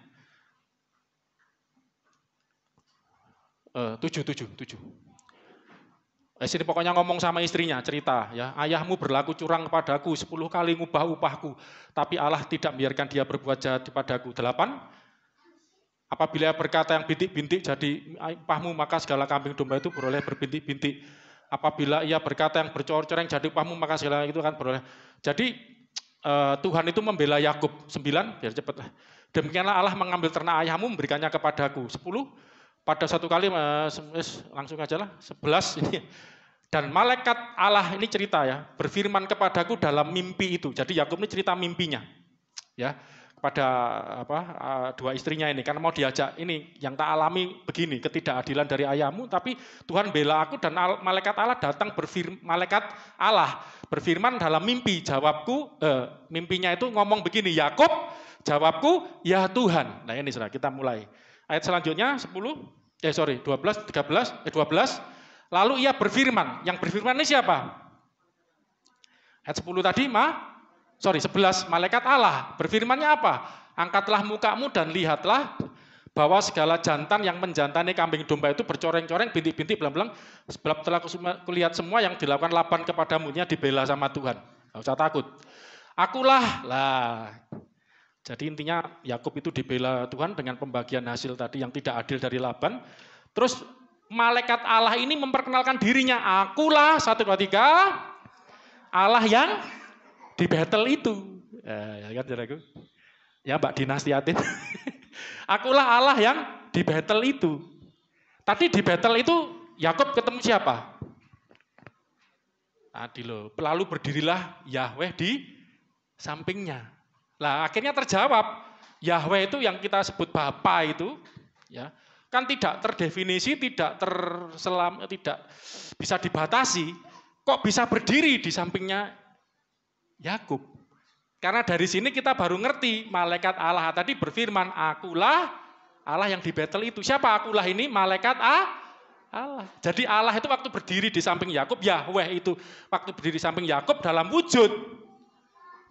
Uh, 7, 7, 7. Sini pokoknya ngomong sama istrinya, cerita ya, ayahmu berlaku curang kepadaku, sepuluh kali ngubah upahku, tapi Allah tidak biarkan dia berbuat jahat kepadaku. Delapan, apabila berkata yang bintik-bintik jadi upahmu, maka segala kambing domba itu beroleh berbintik-bintik. Apabila ia berkata yang bercor-coreng jadi upahmu, maka segala itu kan beroleh. Jadi eh, Tuhan itu membela Yakub. Sembilan, biar cepat. Demikianlah Allah mengambil ternak ayahmu, memberikannya kepadaku. Sepuluh, pada satu kali langsung aja lah 11 ini dan malaikat Allah ini cerita ya berfirman kepadaku dalam mimpi itu jadi Yakub ini cerita mimpinya ya kepada apa dua istrinya ini karena mau diajak ini yang tak alami begini ketidakadilan dari ayahmu tapi Tuhan bela aku dan malaikat Allah datang berfirman malaikat Allah berfirman dalam mimpi jawabku eh, mimpinya itu ngomong begini Yakub jawabku ya Tuhan nah ini sudah kita mulai Ayat selanjutnya 10, eh sorry, 12, 13, eh 12. Lalu ia berfirman. Yang berfirman ini siapa? Ayat 10 tadi, ma, sorry, 11, malaikat Allah. Berfirmannya apa? Angkatlah mukamu dan lihatlah bahwa segala jantan yang menjantani kambing domba itu bercoreng-coreng, bintik-bintik, belang-belang, sebab telah kulihat semua yang dilakukan lapan kepadamu nya dibela sama Tuhan. Gak usah takut. Akulah, lah, jadi intinya Yakub itu dibela Tuhan dengan pembagian hasil tadi yang tidak adil dari Laban. Terus malaikat Allah ini memperkenalkan dirinya, akulah satu dua tiga Allah yang di battle itu. Eh, ya, kan ya, Ya Mbak Dinasti Dinastiatin. akulah Allah yang di battle itu. Tadi di battle itu Yakub ketemu siapa? Tadi loh, lalu berdirilah Yahweh di sampingnya. Lah akhirnya terjawab, Yahweh itu yang kita sebut Bapa itu, ya kan tidak terdefinisi, tidak terselam, tidak bisa dibatasi. Kok bisa berdiri di sampingnya Yakub? Karena dari sini kita baru ngerti malaikat Allah tadi berfirman, "Akulah Allah yang di battle itu." Siapa akulah ini? Malaikat A Allah. Jadi Allah itu waktu berdiri di samping Yakub, Yahweh itu waktu berdiri di samping Yakub dalam wujud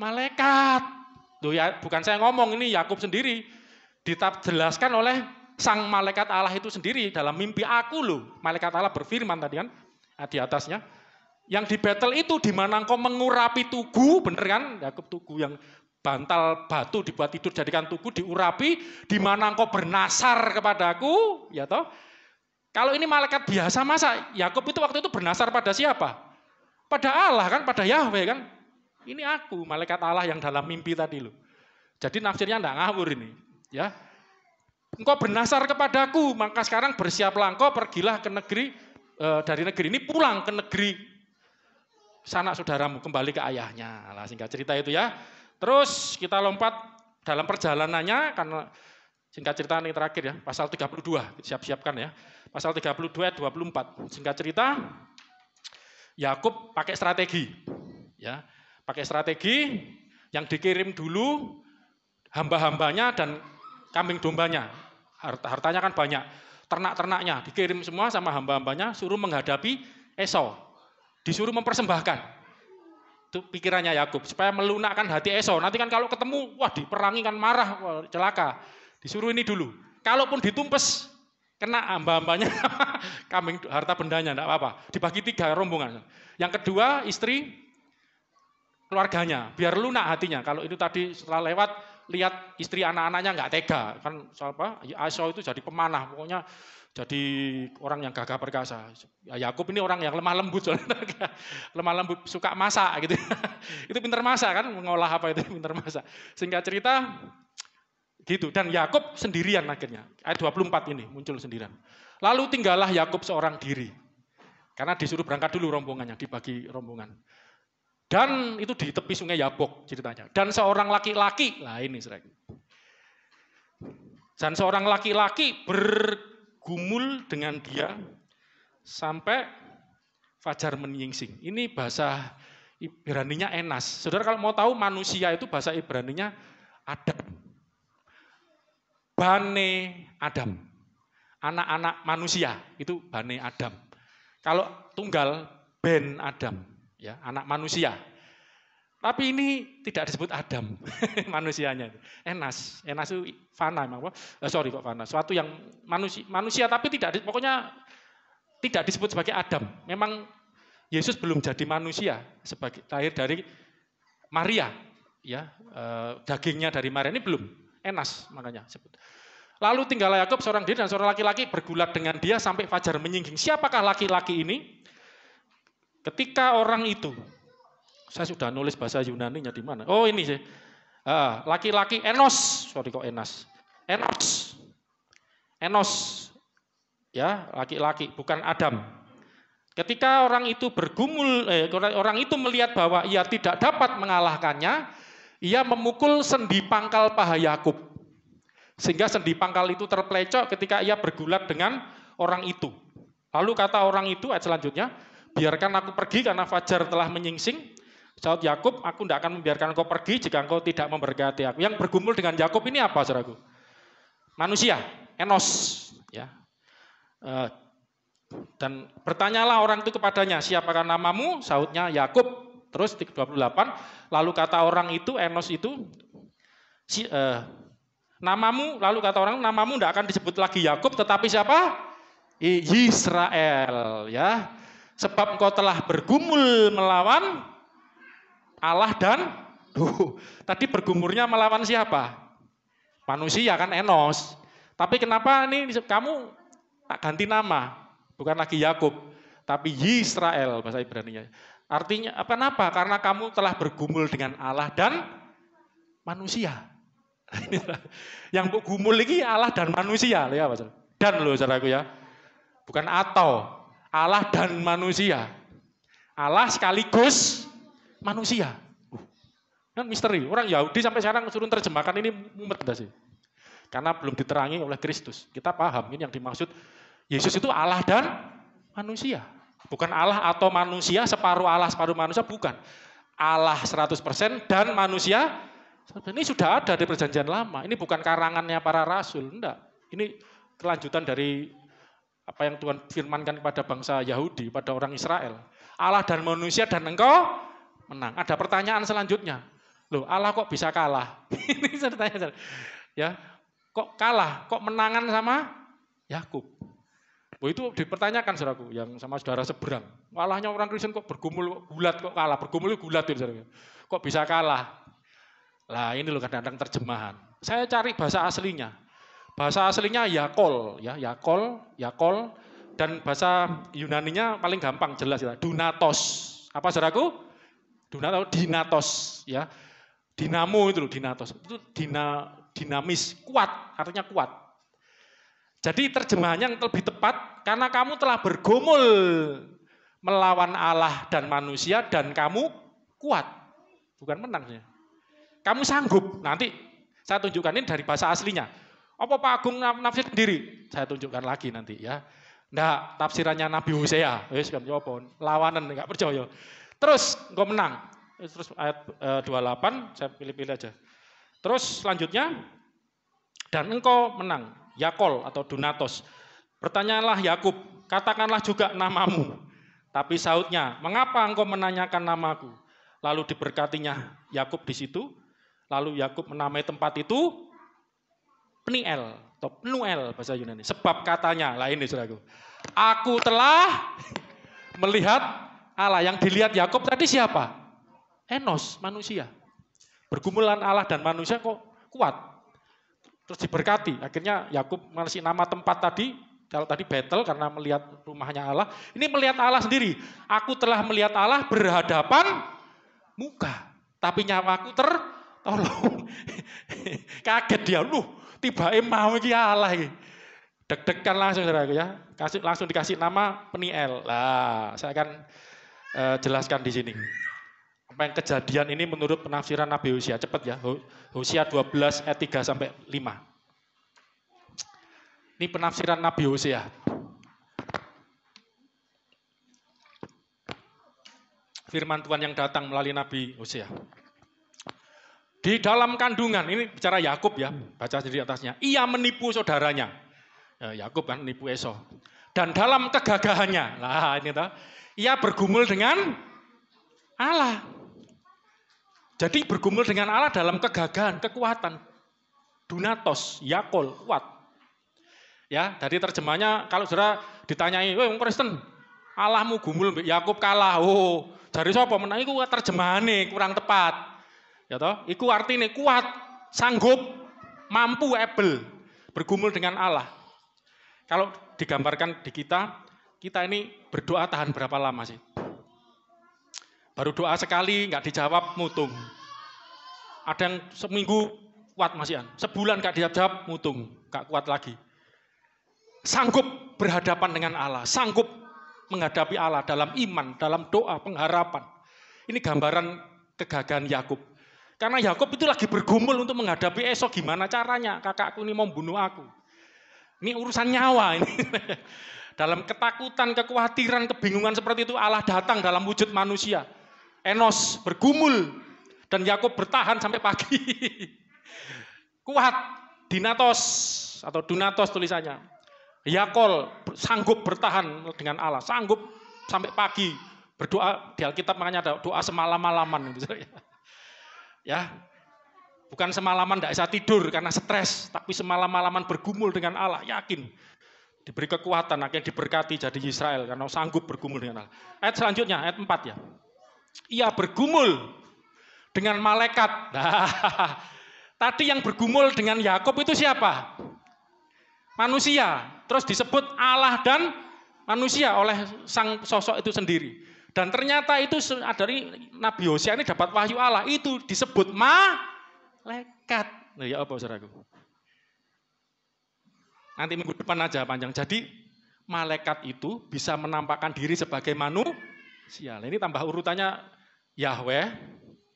malaikat. Tuh ya, bukan saya ngomong ini Yakub sendiri dijelaskan oleh sang malaikat Allah itu sendiri dalam mimpi aku loh. Malaikat Allah berfirman tadi kan eh, di atasnya. Yang di battle itu di mana engkau mengurapi tugu, bener kan? Yakub tugu yang bantal batu dibuat tidur jadikan tugu diurapi di mana engkau bernasar kepadaku, ya toh? Kalau ini malaikat biasa masa Yakub itu waktu itu bernasar pada siapa? Pada Allah kan, pada Yahweh kan. Ini aku, malaikat Allah yang dalam mimpi tadi loh. Jadi nafsirnya enggak ngawur ini. Ya, engkau bernasar kepadaku, maka sekarang bersiaplah engkau pergilah ke negeri e, dari negeri ini pulang ke negeri sana saudaramu kembali ke ayahnya. Nah, singkat cerita itu ya. Terus kita lompat dalam perjalanannya karena singkat cerita ini terakhir ya, pasal 32, siap-siapkan ya. Pasal 32 ayat 24. Singkat cerita Yakub pakai strategi. Ya pakai strategi yang dikirim dulu hamba-hambanya dan kambing dombanya. Hartanya kan banyak. Ternak-ternaknya dikirim semua sama hamba-hambanya suruh menghadapi Esau. Disuruh mempersembahkan. Itu pikirannya Yakub supaya melunakkan hati Esau. Nanti kan kalau ketemu, wah diperangi kan marah, wah, celaka. Disuruh ini dulu. Kalaupun ditumpes, kena hamba-hambanya kambing harta bendanya enggak apa-apa. Dibagi tiga rombongan. Yang kedua, istri keluarganya, biar lunak hatinya. Kalau itu tadi setelah lewat lihat istri anak-anaknya nggak tega kan soal apa Esau ya, itu jadi pemanah pokoknya jadi orang yang gagah perkasa ya, Yakub ini orang yang lemah lembut soalnya lemah lembut suka masak gitu itu pintar masak kan mengolah apa itu pintar masak sehingga cerita gitu dan Yakub sendirian akhirnya ayat 24 ini muncul sendirian lalu tinggallah Yakub seorang diri karena disuruh berangkat dulu rombongannya dibagi rombongan dan itu di tepi sungai Yabok ceritanya. Dan seorang laki-laki, lah ini sering. Dan seorang laki-laki bergumul dengan dia sampai fajar menyingsing. Ini bahasa Ibraninya enas. Saudara kalau mau tahu manusia itu bahasa Ibraninya Adam. Bane Adam. Anak-anak manusia itu Bane Adam. Kalau tunggal Ben Adam ya anak manusia. Tapi ini tidak disebut Adam manusianya. Enas, Enas itu fana emang eh, sorry kok fana. Suatu yang manusia, manusia tapi tidak pokoknya tidak disebut sebagai Adam. Memang Yesus belum jadi manusia sebagai lahir dari Maria, ya eh, dagingnya dari Maria ini belum Enas makanya sebut. Lalu tinggal Yakob seorang diri dan seorang laki-laki bergulat dengan dia sampai fajar menyingging. Siapakah laki-laki ini? Ketika orang itu, saya sudah nulis bahasa Yunani nya di mana? Oh ini sih, ah, laki-laki Enos, sorry kok Enas, Enos, Enos, ya laki-laki, bukan Adam. Ketika orang itu bergumul, eh, orang itu melihat bahwa ia tidak dapat mengalahkannya, ia memukul sendi pangkal paha Yakub, sehingga sendi pangkal itu terpelecok ketika ia bergulat dengan orang itu. Lalu kata orang itu, ayat selanjutnya, biarkan aku pergi karena fajar telah menyingsing. Saud Yakub, aku tidak akan membiarkan kau pergi jika engkau tidak memberkati aku. Yang bergumul dengan Yakub ini apa, saudaraku? Manusia, Enos, ya. Eh, dan bertanyalah orang itu kepadanya, siapakah namamu? Saudnya Yakub. Terus 28, lalu kata orang itu, Enos itu, si, eh, namamu, lalu kata orang, namamu tidak akan disebut lagi Yakub, tetapi siapa? Israel, ya. Sebab engkau telah bergumul melawan Allah dan Duh, tadi bergumurnya melawan siapa? Manusia kan Enos. Tapi kenapa ini kamu tak ganti nama? Bukan lagi Yakub, tapi Yisrael bahasa ibrani Artinya apa kenapa? Karena kamu telah bergumul dengan Allah dan manusia. Yang bergumul lagi Allah dan manusia, ya Dan loh saudaraku ya. Bukan atau, Allah dan manusia. Allah sekaligus manusia. Uh, kan misteri. Orang Yahudi sampai sekarang suruh terjemahkan ini mumet dah sih. Karena belum diterangi oleh Kristus. Kita paham ini yang dimaksud Yesus itu Allah dan manusia. Bukan Allah atau manusia, separuh Allah, separuh manusia, bukan. Allah 100% dan manusia ini sudah ada di perjanjian lama. Ini bukan karangannya para rasul, enggak. Ini kelanjutan dari apa yang Tuhan firmankan kepada bangsa Yahudi, pada orang Israel. Allah dan manusia dan engkau menang. Ada pertanyaan selanjutnya. Loh, Allah kok bisa kalah? Ini saya tanya. Ya, kok kalah? Kok menangan sama Yakub? Oh, itu dipertanyakan saudaraku yang sama saudara seberang. Kalahnya orang Kristen kok bergumul kok gulat kok kalah, bergumul gulat itu saudara. Kok bisa kalah? Lah ini loh kadang-kadang terjemahan. Saya cari bahasa aslinya. Bahasa aslinya yakol, ya yakol, yakol, dan bahasa Yunani-nya paling gampang jelas ya, dunatos. Apa saudaraku? Dunatos, dinatos, ya. Dinamo itu loh, dinatos. Itu dina, dinamis, kuat, artinya kuat. Jadi terjemahannya yang lebih tepat, karena kamu telah bergumul melawan Allah dan manusia dan kamu kuat. Bukan ya. Kamu sanggup. Nanti saya tunjukkan ini dari bahasa aslinya. Apa Pak Agung nafsir sendiri? Saya tunjukkan lagi nanti ya. Ndak, tafsirannya Nabi Hosea. Ya. Wis kan yo ya lawanan enggak percaya. Terus engko menang. Terus ayat 28 eh, saya pilih-pilih aja. Terus selanjutnya dan engkau menang. Yakol atau Dunatos. bertanyalah Yakub, katakanlah juga namamu. Tapi sautnya, mengapa engkau menanyakan namaku? Lalu diberkatinya Yakub di situ. Lalu Yakub menamai tempat itu Peniel atau Penuel bahasa Yunani. Sebab katanya, lain ini saudaraku. Aku telah melihat Allah yang dilihat Yakub tadi siapa? Enos, manusia. Bergumulan Allah dan manusia kok kuat. Terus diberkati. Akhirnya Yakub ngasih nama tempat tadi kalau tadi battle karena melihat rumahnya Allah. Ini melihat Allah sendiri. Aku telah melihat Allah berhadapan muka. Tapi nyawaku tertolong. Kaget dia. Loh, Tiba mau iki Allah iki. Deg-degan langsung saudaraku ya. Kasih langsung dikasih nama Peniel. Lah, saya akan uh, jelaskan di sini. Apa yang kejadian ini menurut penafsiran Nabi Hosea cepat ya. Hosea 12 ayat 3 sampai 5. Ini penafsiran Nabi Hosea. Firman Tuhan yang datang melalui Nabi Hosea. Di dalam kandungan, ini bicara Yakub ya, baca sendiri atasnya. Ia menipu saudaranya. Ya, Yakub kan menipu Esau. Dan dalam kegagahannya, lah ini tahu, ia bergumul dengan Allah. Jadi bergumul dengan Allah dalam kegagahan, kekuatan. Dunatos, Yakol, kuat. Ya, tadi terjemahnya kalau saudara ditanyai, "Woi, Kristen, Allahmu gumul Yakub kalah." Oh, dari siapa menangi terjemahan nih kurang tepat. Ya toh? Iku artinya kuat, sanggup, mampu, able, bergumul dengan Allah. Kalau digambarkan di kita, kita ini berdoa tahan berapa lama sih? Baru doa sekali, nggak dijawab, mutung. Ada yang seminggu kuat masihan, sebulan nggak dijawab, mutung, nggak kuat lagi. Sanggup berhadapan dengan Allah, sanggup menghadapi Allah dalam iman, dalam doa, pengharapan. Ini gambaran kegagahan Yakub. Karena Yakob itu lagi bergumul untuk menghadapi esok gimana caranya kakakku ini mau bunuh aku. Ini urusan nyawa ini. dalam ketakutan, kekhawatiran, kebingungan seperti itu Allah datang dalam wujud manusia. Enos bergumul dan Yakob bertahan sampai pagi. Kuat dinatos atau dunatos tulisannya. Yakol sanggup bertahan dengan Allah, sanggup sampai pagi berdoa di Alkitab makanya ada doa semalam-malaman gitu ya. Ya. Bukan semalaman tidak bisa tidur karena stres, tapi semalam-malaman bergumul dengan Allah, yakin. Diberi kekuatan, akhirnya diberkati jadi Israel karena sanggup bergumul dengan Allah. Ayat selanjutnya, ayat 4 ya. Ia bergumul dengan malaikat. Nah, tadi yang bergumul dengan Yakob itu siapa? Manusia. Terus disebut Allah dan manusia oleh sang sosok itu sendiri. Dan ternyata itu dari Nabi Yosia ini dapat wahyu Allah. Itu disebut malaikat. Nah, ya apa saudaraku? Nanti minggu depan aja panjang. Jadi malaikat itu bisa menampakkan diri sebagai manusia. Ini tambah urutannya Yahweh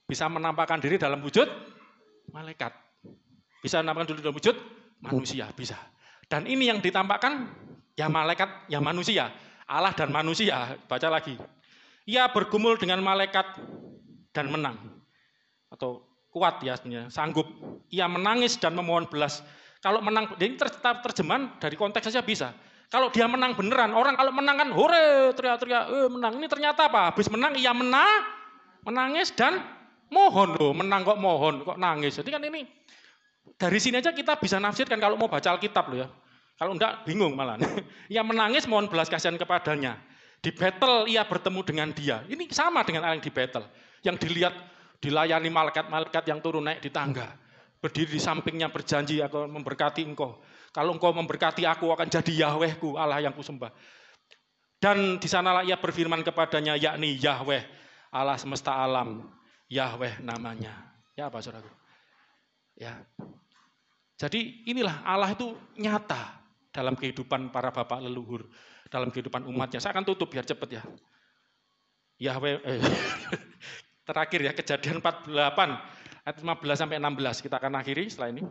bisa menampakkan diri dalam wujud malaikat. Bisa menampakkan diri dalam wujud manusia, bisa. Dan ini yang ditampakkan ya malaikat, ya manusia. Allah dan manusia. Baca lagi. Ia bergumul dengan malaikat dan menang. Atau kuat ya sebenarnya, sanggup. Ia menangis dan memohon belas. Kalau menang, ini ter, terjemahan dari konteks saja bisa. Kalau dia menang beneran, orang kalau menang kan hore, teriak-teriak, eh, menang. Ini ternyata apa? Habis menang, ia menang, menangis dan mohon loh, menang kok mohon, kok nangis. Jadi kan ini dari sini aja kita bisa nafsirkan kalau mau baca Alkitab loh ya. Kalau enggak bingung malah. Ia menangis mohon belas kasihan kepadanya. Di battle ia bertemu dengan dia. Ini sama dengan orang di battle. Yang dilihat dilayani malaikat-malaikat yang turun naik di tangga. Berdiri di sampingnya berjanji akan memberkati engkau. Kalau engkau memberkati aku akan jadi Yahwehku, Allah yang kusembah. Dan di sanalah ia berfirman kepadanya, yakni Yahweh, Allah semesta alam. Yahweh namanya. Ya apa saudaraku? Ya. Jadi inilah Allah itu nyata dalam kehidupan para bapak leluhur dalam kehidupan umatnya. Saya akan tutup biar cepat ya. Yahweh eh, terakhir ya kejadian 48 ayat 15 sampai 16 kita akan akhiri setelah ini.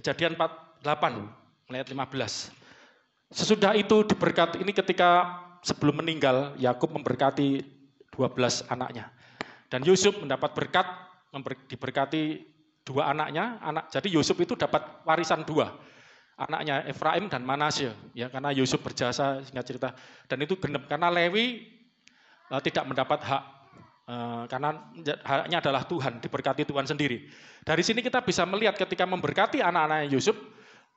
Kejadian 48 ayat 15. Sesudah itu diberkati ini ketika sebelum meninggal Yakub memberkati 12 anaknya. Dan Yusuf mendapat berkat diberkati dua anaknya, anak. Jadi Yusuf itu dapat warisan dua anaknya Efraim dan Manasya ya karena Yusuf berjasa singkat cerita dan itu genep karena Lewi uh, tidak mendapat hak uh, karena haknya adalah Tuhan diberkati Tuhan sendiri dari sini kita bisa melihat ketika memberkati anak-anaknya Yusuf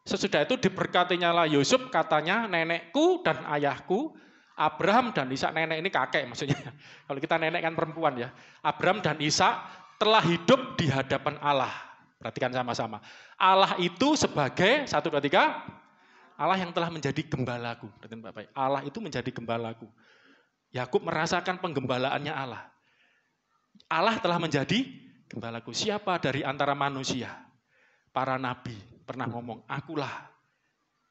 sesudah itu diberkatinya lah Yusuf katanya nenekku dan ayahku Abraham dan Isa nenek ini kakek maksudnya kalau kita nenek kan perempuan ya Abraham dan Isa telah hidup di hadapan Allah Perhatikan sama-sama. Allah itu sebagai satu dua tiga Allah yang telah menjadi gembalaku. Perhatikan Bapak. Allah itu menjadi gembalaku. Yakub merasakan penggembalaannya Allah. Allah telah menjadi gembalaku. Siapa dari antara manusia? Para nabi pernah ngomong, akulah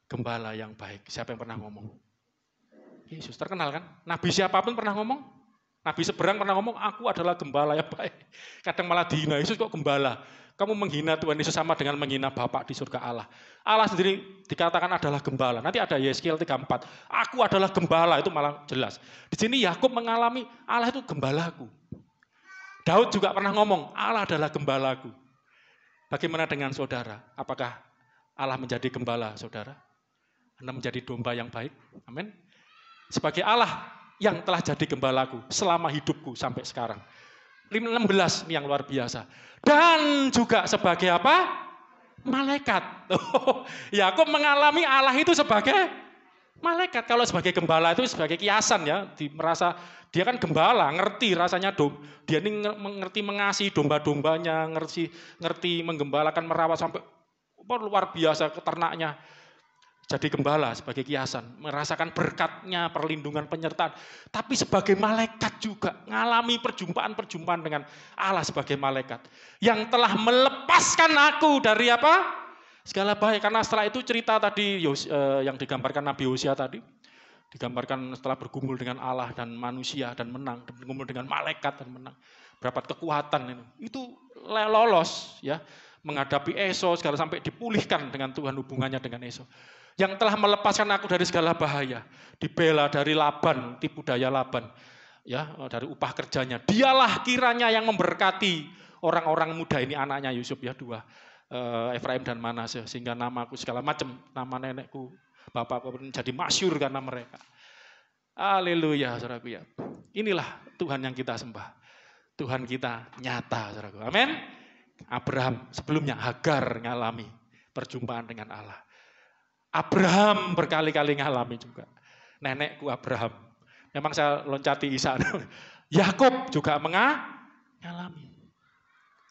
gembala yang baik. Siapa yang pernah ngomong? Yesus terkenal kan? Nabi siapapun pernah ngomong? Nabi seberang pernah ngomong, aku adalah gembala yang baik. Kadang malah dihina, Yesus kok gembala. Kamu menghina Tuhan Yesus sama dengan menghina Bapak di surga Allah. Allah sendiri dikatakan adalah gembala. Nanti ada Yeskiel 34. Aku adalah gembala, itu malah jelas. Di sini Yakub mengalami Allah itu gembalaku. Daud juga pernah ngomong, Allah adalah gembalaku. Bagaimana dengan saudara? Apakah Allah menjadi gembala saudara? Anda menjadi domba yang baik. Amin. Sebagai Allah, yang telah jadi gembalaku selama hidupku sampai sekarang. 16 ini yang luar biasa. Dan juga sebagai apa? Malaikat. Oh, ya aku mengalami Allah itu sebagai malaikat. Kalau sebagai gembala itu sebagai kiasan ya. Di, merasa dia kan gembala, ngerti rasanya dom. Dia ini ngerti mengasihi domba-dombanya, ngerti ngerti menggembalakan merawat sampai luar biasa ternaknya jadi gembala sebagai kiasan, merasakan berkatnya, perlindungan, penyertaan, tapi sebagai malaikat juga mengalami perjumpaan-perjumpaan dengan Allah sebagai malaikat yang telah melepaskan aku dari apa? segala bahaya karena setelah itu cerita tadi eh, yang digambarkan Nabi Yosia tadi digambarkan setelah bergumul dengan Allah dan manusia dan menang, bergumul dengan malaikat dan menang. berapa kekuatan ini Itu lolos ya, menghadapi Esau segala sampai dipulihkan dengan Tuhan hubungannya dengan Esau yang telah melepaskan aku dari segala bahaya, dibela dari Laban, tipu daya Laban, ya dari upah kerjanya. Dialah kiranya yang memberkati orang-orang muda ini anaknya Yusuf ya dua eh, Efraim dan Manase sehingga namaku segala macam nama nenekku bapakku menjadi masyur karena mereka. Haleluya, saudaraku ya. Inilah Tuhan yang kita sembah. Tuhan kita nyata, saudaraku. Amin. Abraham sebelumnya Hagar ngalami perjumpaan dengan Allah. Abraham berkali-kali ngalami juga. Nenekku Abraham. Memang saya loncati Isa. Yakub juga mengalami.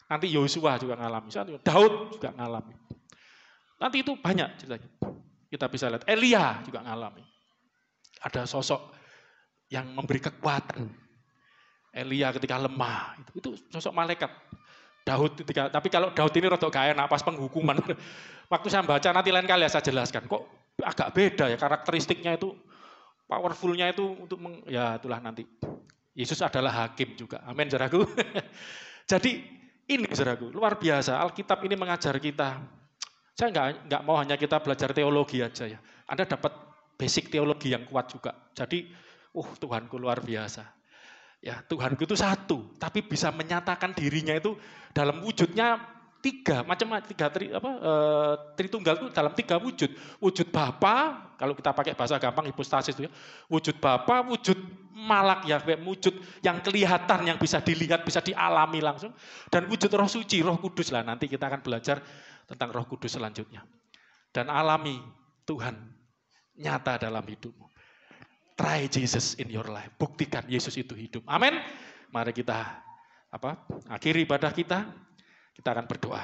Nanti Yosua juga ngalami. Daud juga ngalami. Nanti itu banyak ceritanya. Kita bisa lihat. Elia juga ngalami. Ada sosok yang memberi kekuatan. Elia ketika lemah. Itu, sosok malaikat. Daud ketika, tapi kalau Daud ini rotok kaya napas penghukuman. Waktu saya baca nanti lain kali ya saya jelaskan. Kok agak beda ya karakteristiknya itu powerfulnya itu untuk meng, ya itulah nanti. Yesus adalah hakim juga. Amin saudaraku. Jadi ini saudaraku luar biasa. Alkitab ini mengajar kita. Saya nggak nggak mau hanya kita belajar teologi aja ya. Anda dapat basic teologi yang kuat juga. Jadi, uh Tuhanku luar biasa. Ya Tuhanku itu satu, tapi bisa menyatakan dirinya itu dalam wujudnya tiga macam tiga tri, apa, e, tritunggal itu dalam tiga wujud wujud bapa kalau kita pakai bahasa gampang hipostasis itu ya wujud bapa wujud malak ya wujud yang kelihatan yang bisa dilihat bisa dialami langsung dan wujud roh suci roh kudus lah nanti kita akan belajar tentang roh kudus selanjutnya dan alami Tuhan nyata dalam hidupmu try Jesus in your life buktikan Yesus itu hidup amin mari kita apa akhiri ibadah kita kita akan berdoa.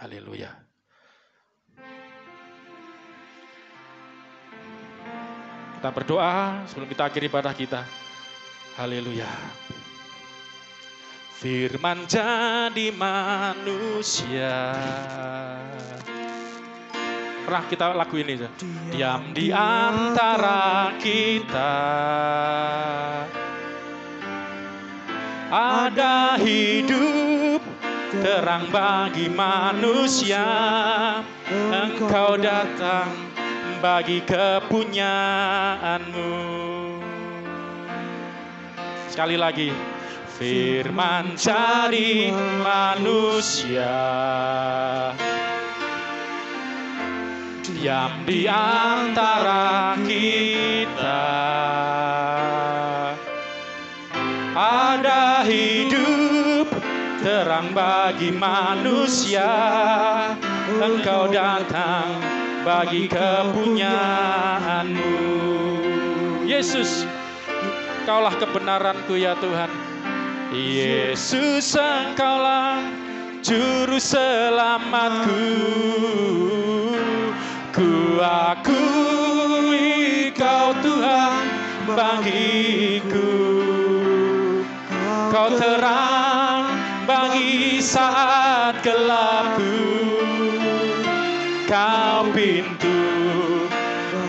Haleluya. Kita berdoa sebelum kita akhiri ibadah kita. Haleluya. Firman jadi manusia. Pernah kita lagu ini. Diam, Diam di antara kita. Ada hidup terang bagi manusia engkau datang bagi kepunyaanmu sekali lagi firman cari manusia diam di antara kita ada hidup terang bagi manusia Engkau datang bagi kepunyaanmu Yesus Engkaulah kebenaranku ya Tuhan Yesus Engkaulah Juru selamatku Ku akui Kau Tuhan bagiku Kau terang saat gelapku Kau pintu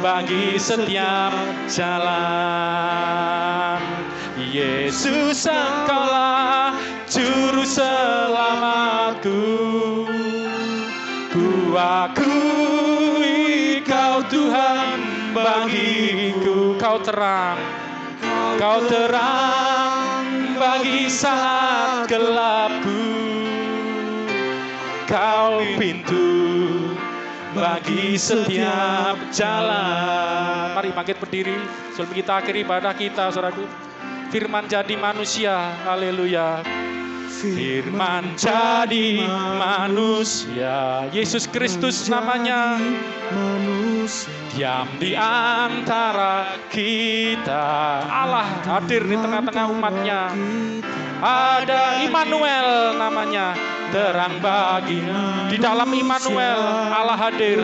bagi setiap jalan Yesus engkaulah juru selamatku Ku akui kau Tuhan bagiku Kau terang, kau terang bagi saat gelap Engkau pintu bagi setiap jalan. Mari bangkit berdiri. Sebelum kita akhiri ibadah kita, saudaraku. Firman jadi manusia. Haleluya. Firman jadi manusia Yesus Kristus namanya Diam di antara kita Allah hadir di tengah-tengah umatnya Ada Immanuel namanya Terang bagi Di dalam Immanuel Allah hadir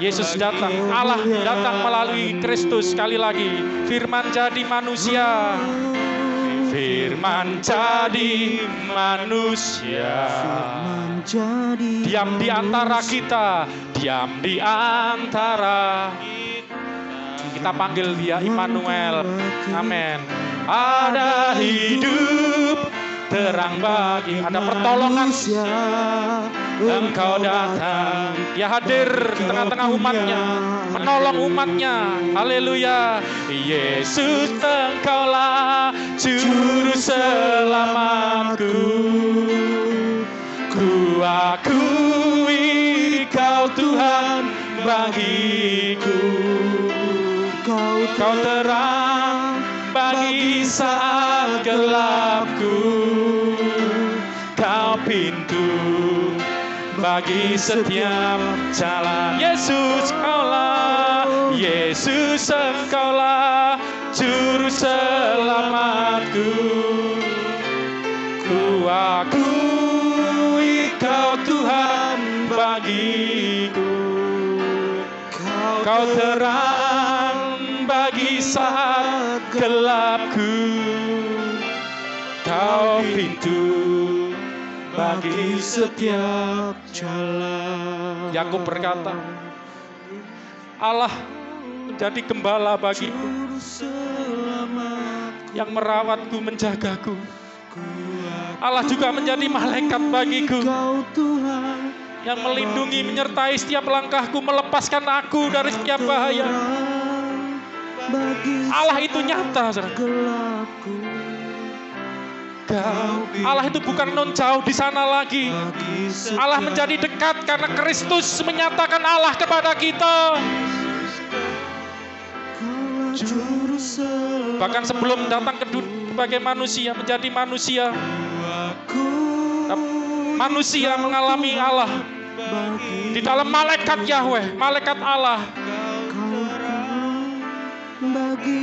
Yesus datang, Allah datang melalui Kristus sekali lagi. Firman jadi manusia. Firman jadi manusia. Firman jadi diam manusia. di antara kita, diam di antara kita panggil dia Immanuel. Amin. Ada hidup terang bagi ada pertolongan engkau datang ya hadir di tengah-tengah umatnya menolong umatnya haleluya Yesus engkaulah juru selamatku ku akui kau Tuhan bagiku kau terang bagi saat gelapku bagi setiap jalan Yesus kaulah Yesus engkaulah juru selamatku ku akui kau Tuhan bagiku kau terang bagi saat gelapku kau pintu di setiap jalan. Yakub berkata, Allah menjadi gembala bagiku yang merawatku, menjagaku. Allah juga menjadi malaikat bagiku yang melindungi, menyertai setiap langkahku, melepaskan aku dari setiap bahaya. Allah itu nyata, saudara. Allah itu bukan non jauh di sana lagi. Allah menjadi dekat karena Kristus menyatakan Allah kepada kita. Bahkan sebelum datang ke dunia sebagai manusia, menjadi manusia. Manusia mengalami Allah. Di dalam malaikat Yahweh, malaikat Allah.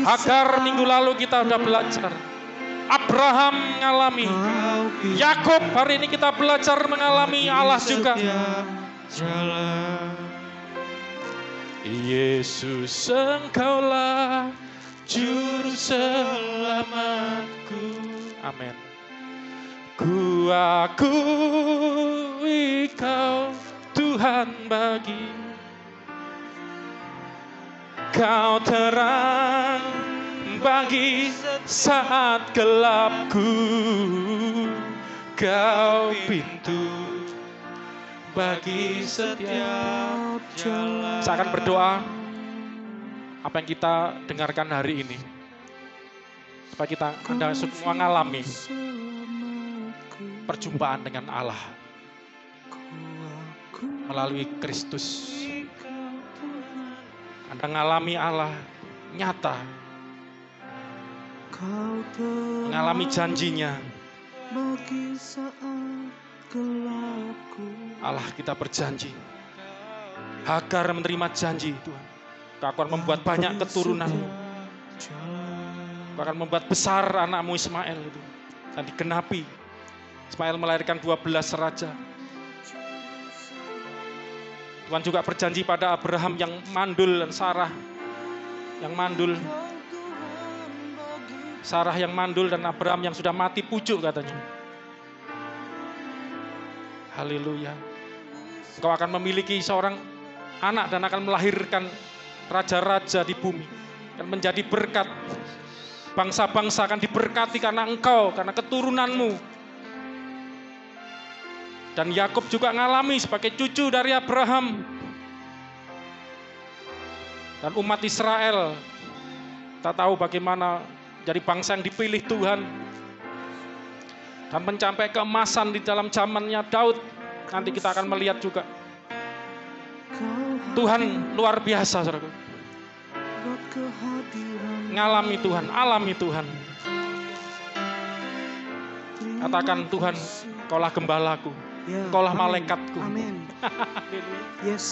Agar minggu lalu kita sudah belajar Abraham mengalami. Yakub hari ini kita belajar mengalami Allah juga. Yesus engkaulah juru selamatku. Amin. Ku akui kau Tuhan bagi kau terang pagi saat gelapku Kau pintu bagi setiap jalan Saya akan berdoa apa yang kita dengarkan hari ini supaya kita Anda semua mengalami perjumpaan dengan Allah melalui Kristus. Anda mengalami Allah nyata mengalami janjinya. Allah kita berjanji. agar menerima janji Tuhan. Kau akan membuat banyak keturunan. Bahkan membuat besar anakmu Ismail itu. Dan dikenapi. Ismail melahirkan belas raja. Tuhan juga berjanji pada Abraham yang mandul dan Sarah yang mandul. Sarah yang mandul dan Abraham yang sudah mati pucuk katanya. Haleluya. Engkau akan memiliki seorang anak dan akan melahirkan raja-raja di bumi. Dan menjadi berkat. Bangsa-bangsa akan diberkati karena engkau, karena keturunanmu. Dan Yakub juga mengalami sebagai cucu dari Abraham. Dan umat Israel, tak tahu bagaimana jadi bangsa yang dipilih Tuhan. Dan mencapai keemasan di dalam zamannya Daud. Nanti kita akan melihat juga. Tuhan luar biasa, saudara. Ngalami Tuhan, alami Tuhan. Katakan Tuhan, kaulah gembalaku, kaulah malaikatku. yes.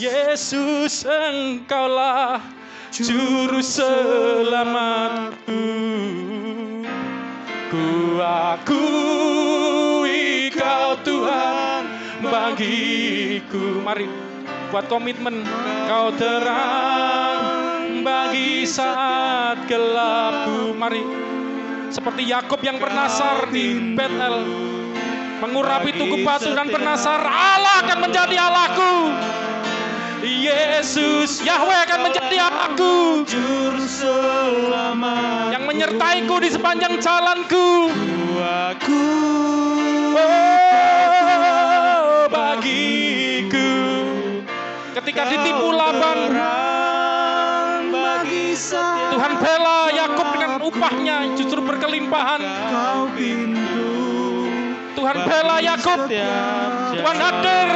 Yesus, engkaulah juru selamatku ku akui kau Tuhan bagiku mari buat komitmen kau terang bagi saat gelapku mari seperti Yakob yang bernasar di Betel mengurapi tugu batu dan bernasar Allah akan menjadi Allahku Yesus Yahweh akan menjadi aku yang menyertaiku di sepanjang jalanku aku oh, bagiku ketika ditipu Laban Tuhan bela Yakub dengan upahnya justru berkelimpahan Tuhan bela Yakub Tuhan hadir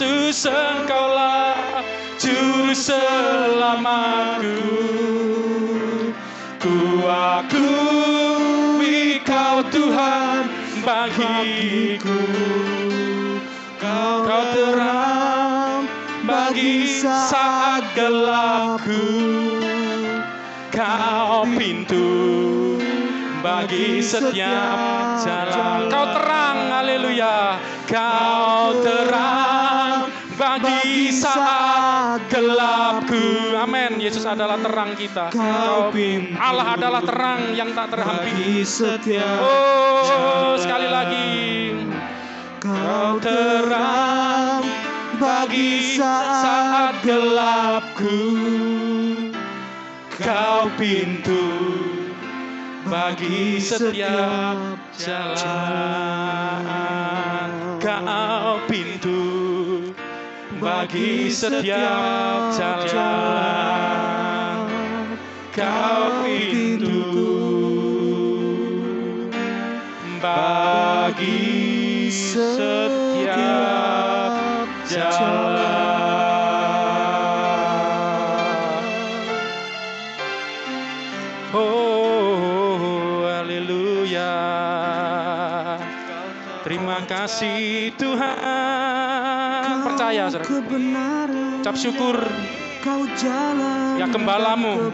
Yesus engkaulah juru selamaku ku akui kau Tuhan bagiku kau, kau terang bagi saat gelapku kau pintu bagi setiap jalan. Kau terang, haleluya. Kau terang bagi saat gelapku. Amin. Yesus adalah terang kita. Kau Allah adalah terang yang tak terhampiri. Oh, sekali lagi. Kau terang bagi saat gelapku. Kau pintu bagi setiap jalan. Kau pintu bagi setiap jalan kau pintu bagi setiap jalan oh haleluya terima kasih Tuhan percaya, saudara. Cap syukur Kau jalan ya gembalamu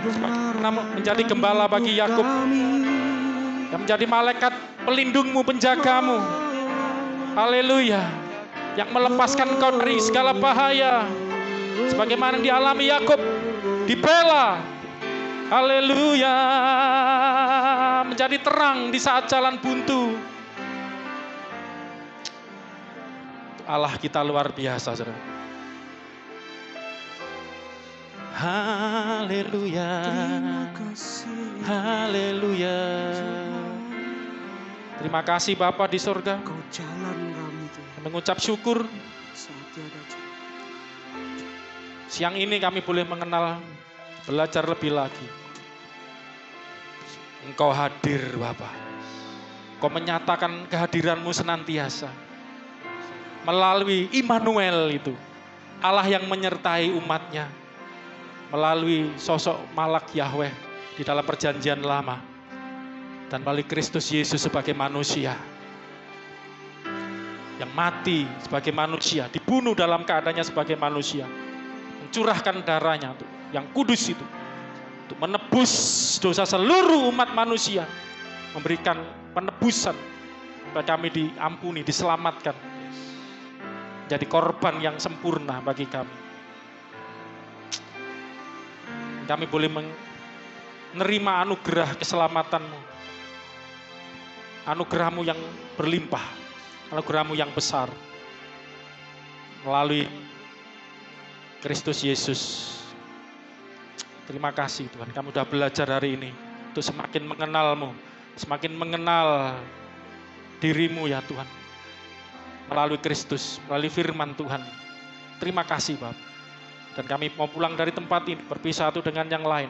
menjadi gembala bagi Yakub yang menjadi malaikat pelindungmu penjagamu oh. haleluya yang melepaskan kau dari segala bahaya sebagaimana dialami Yakub dibela haleluya menjadi terang di saat jalan buntu Allah kita luar biasa. Saudara. Haleluya. Haleluya. Terima kasih Bapa di sorga. Mengucap syukur. Siang ini kami boleh mengenal, belajar lebih lagi. Engkau hadir Bapak. Kau menyatakan kehadiranmu senantiasa melalui Immanuel itu. Allah yang menyertai umatnya melalui sosok malak Yahweh di dalam perjanjian lama dan melalui Kristus Yesus sebagai manusia yang mati sebagai manusia, dibunuh dalam keadaannya sebagai manusia, mencurahkan darahnya tuh, yang kudus itu untuk menebus dosa seluruh umat manusia, memberikan penebusan kepada kami diampuni, diselamatkan jadi korban yang sempurna bagi kami. Kami boleh menerima anugerah keselamatanmu. Anugerahmu yang berlimpah. Anugerahmu yang besar. Melalui Kristus Yesus. Terima kasih Tuhan. Kami sudah belajar hari ini. Untuk semakin mengenalmu. Semakin mengenal dirimu ya Tuhan melalui Kristus, melalui firman Tuhan. Terima kasih Bapak. Dan kami mau pulang dari tempat ini, berpisah satu dengan yang lain.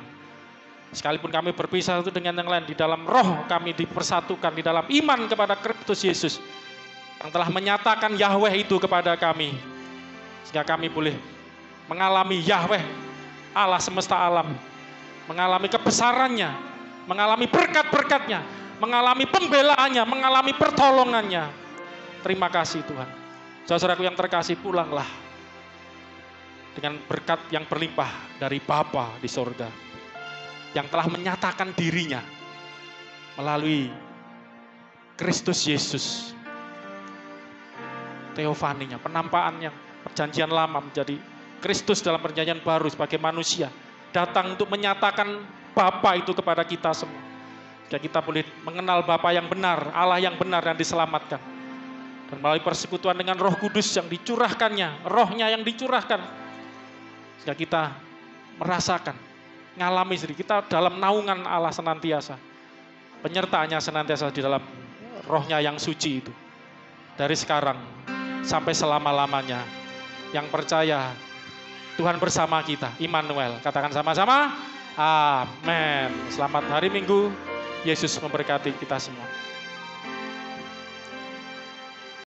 Sekalipun kami berpisah satu dengan yang lain, di dalam roh kami dipersatukan, di dalam iman kepada Kristus Yesus. Yang telah menyatakan Yahweh itu kepada kami. Sehingga kami boleh mengalami Yahweh, Allah semesta alam. Mengalami kebesarannya, mengalami berkat-berkatnya, mengalami pembelaannya, mengalami pertolongannya Terima kasih Tuhan. Saudaraku yang terkasih pulanglah dengan berkat yang berlimpah dari Bapa di sorga yang telah menyatakan dirinya melalui Kristus Yesus. Teofaninya, yang perjanjian lama menjadi Kristus dalam perjanjian baru sebagai manusia. Datang untuk menyatakan Bapa itu kepada kita semua. Jika kita boleh mengenal Bapa yang benar, Allah yang benar dan diselamatkan dan melalui persekutuan dengan roh kudus yang dicurahkannya, rohnya yang dicurahkan. Sehingga kita merasakan, ngalami sendiri. Kita dalam naungan Allah senantiasa. Penyertaannya senantiasa di dalam rohnya yang suci itu. Dari sekarang sampai selama-lamanya. Yang percaya Tuhan bersama kita, Immanuel. Katakan sama-sama, Amin. Selamat hari Minggu. Yesus memberkati kita semua.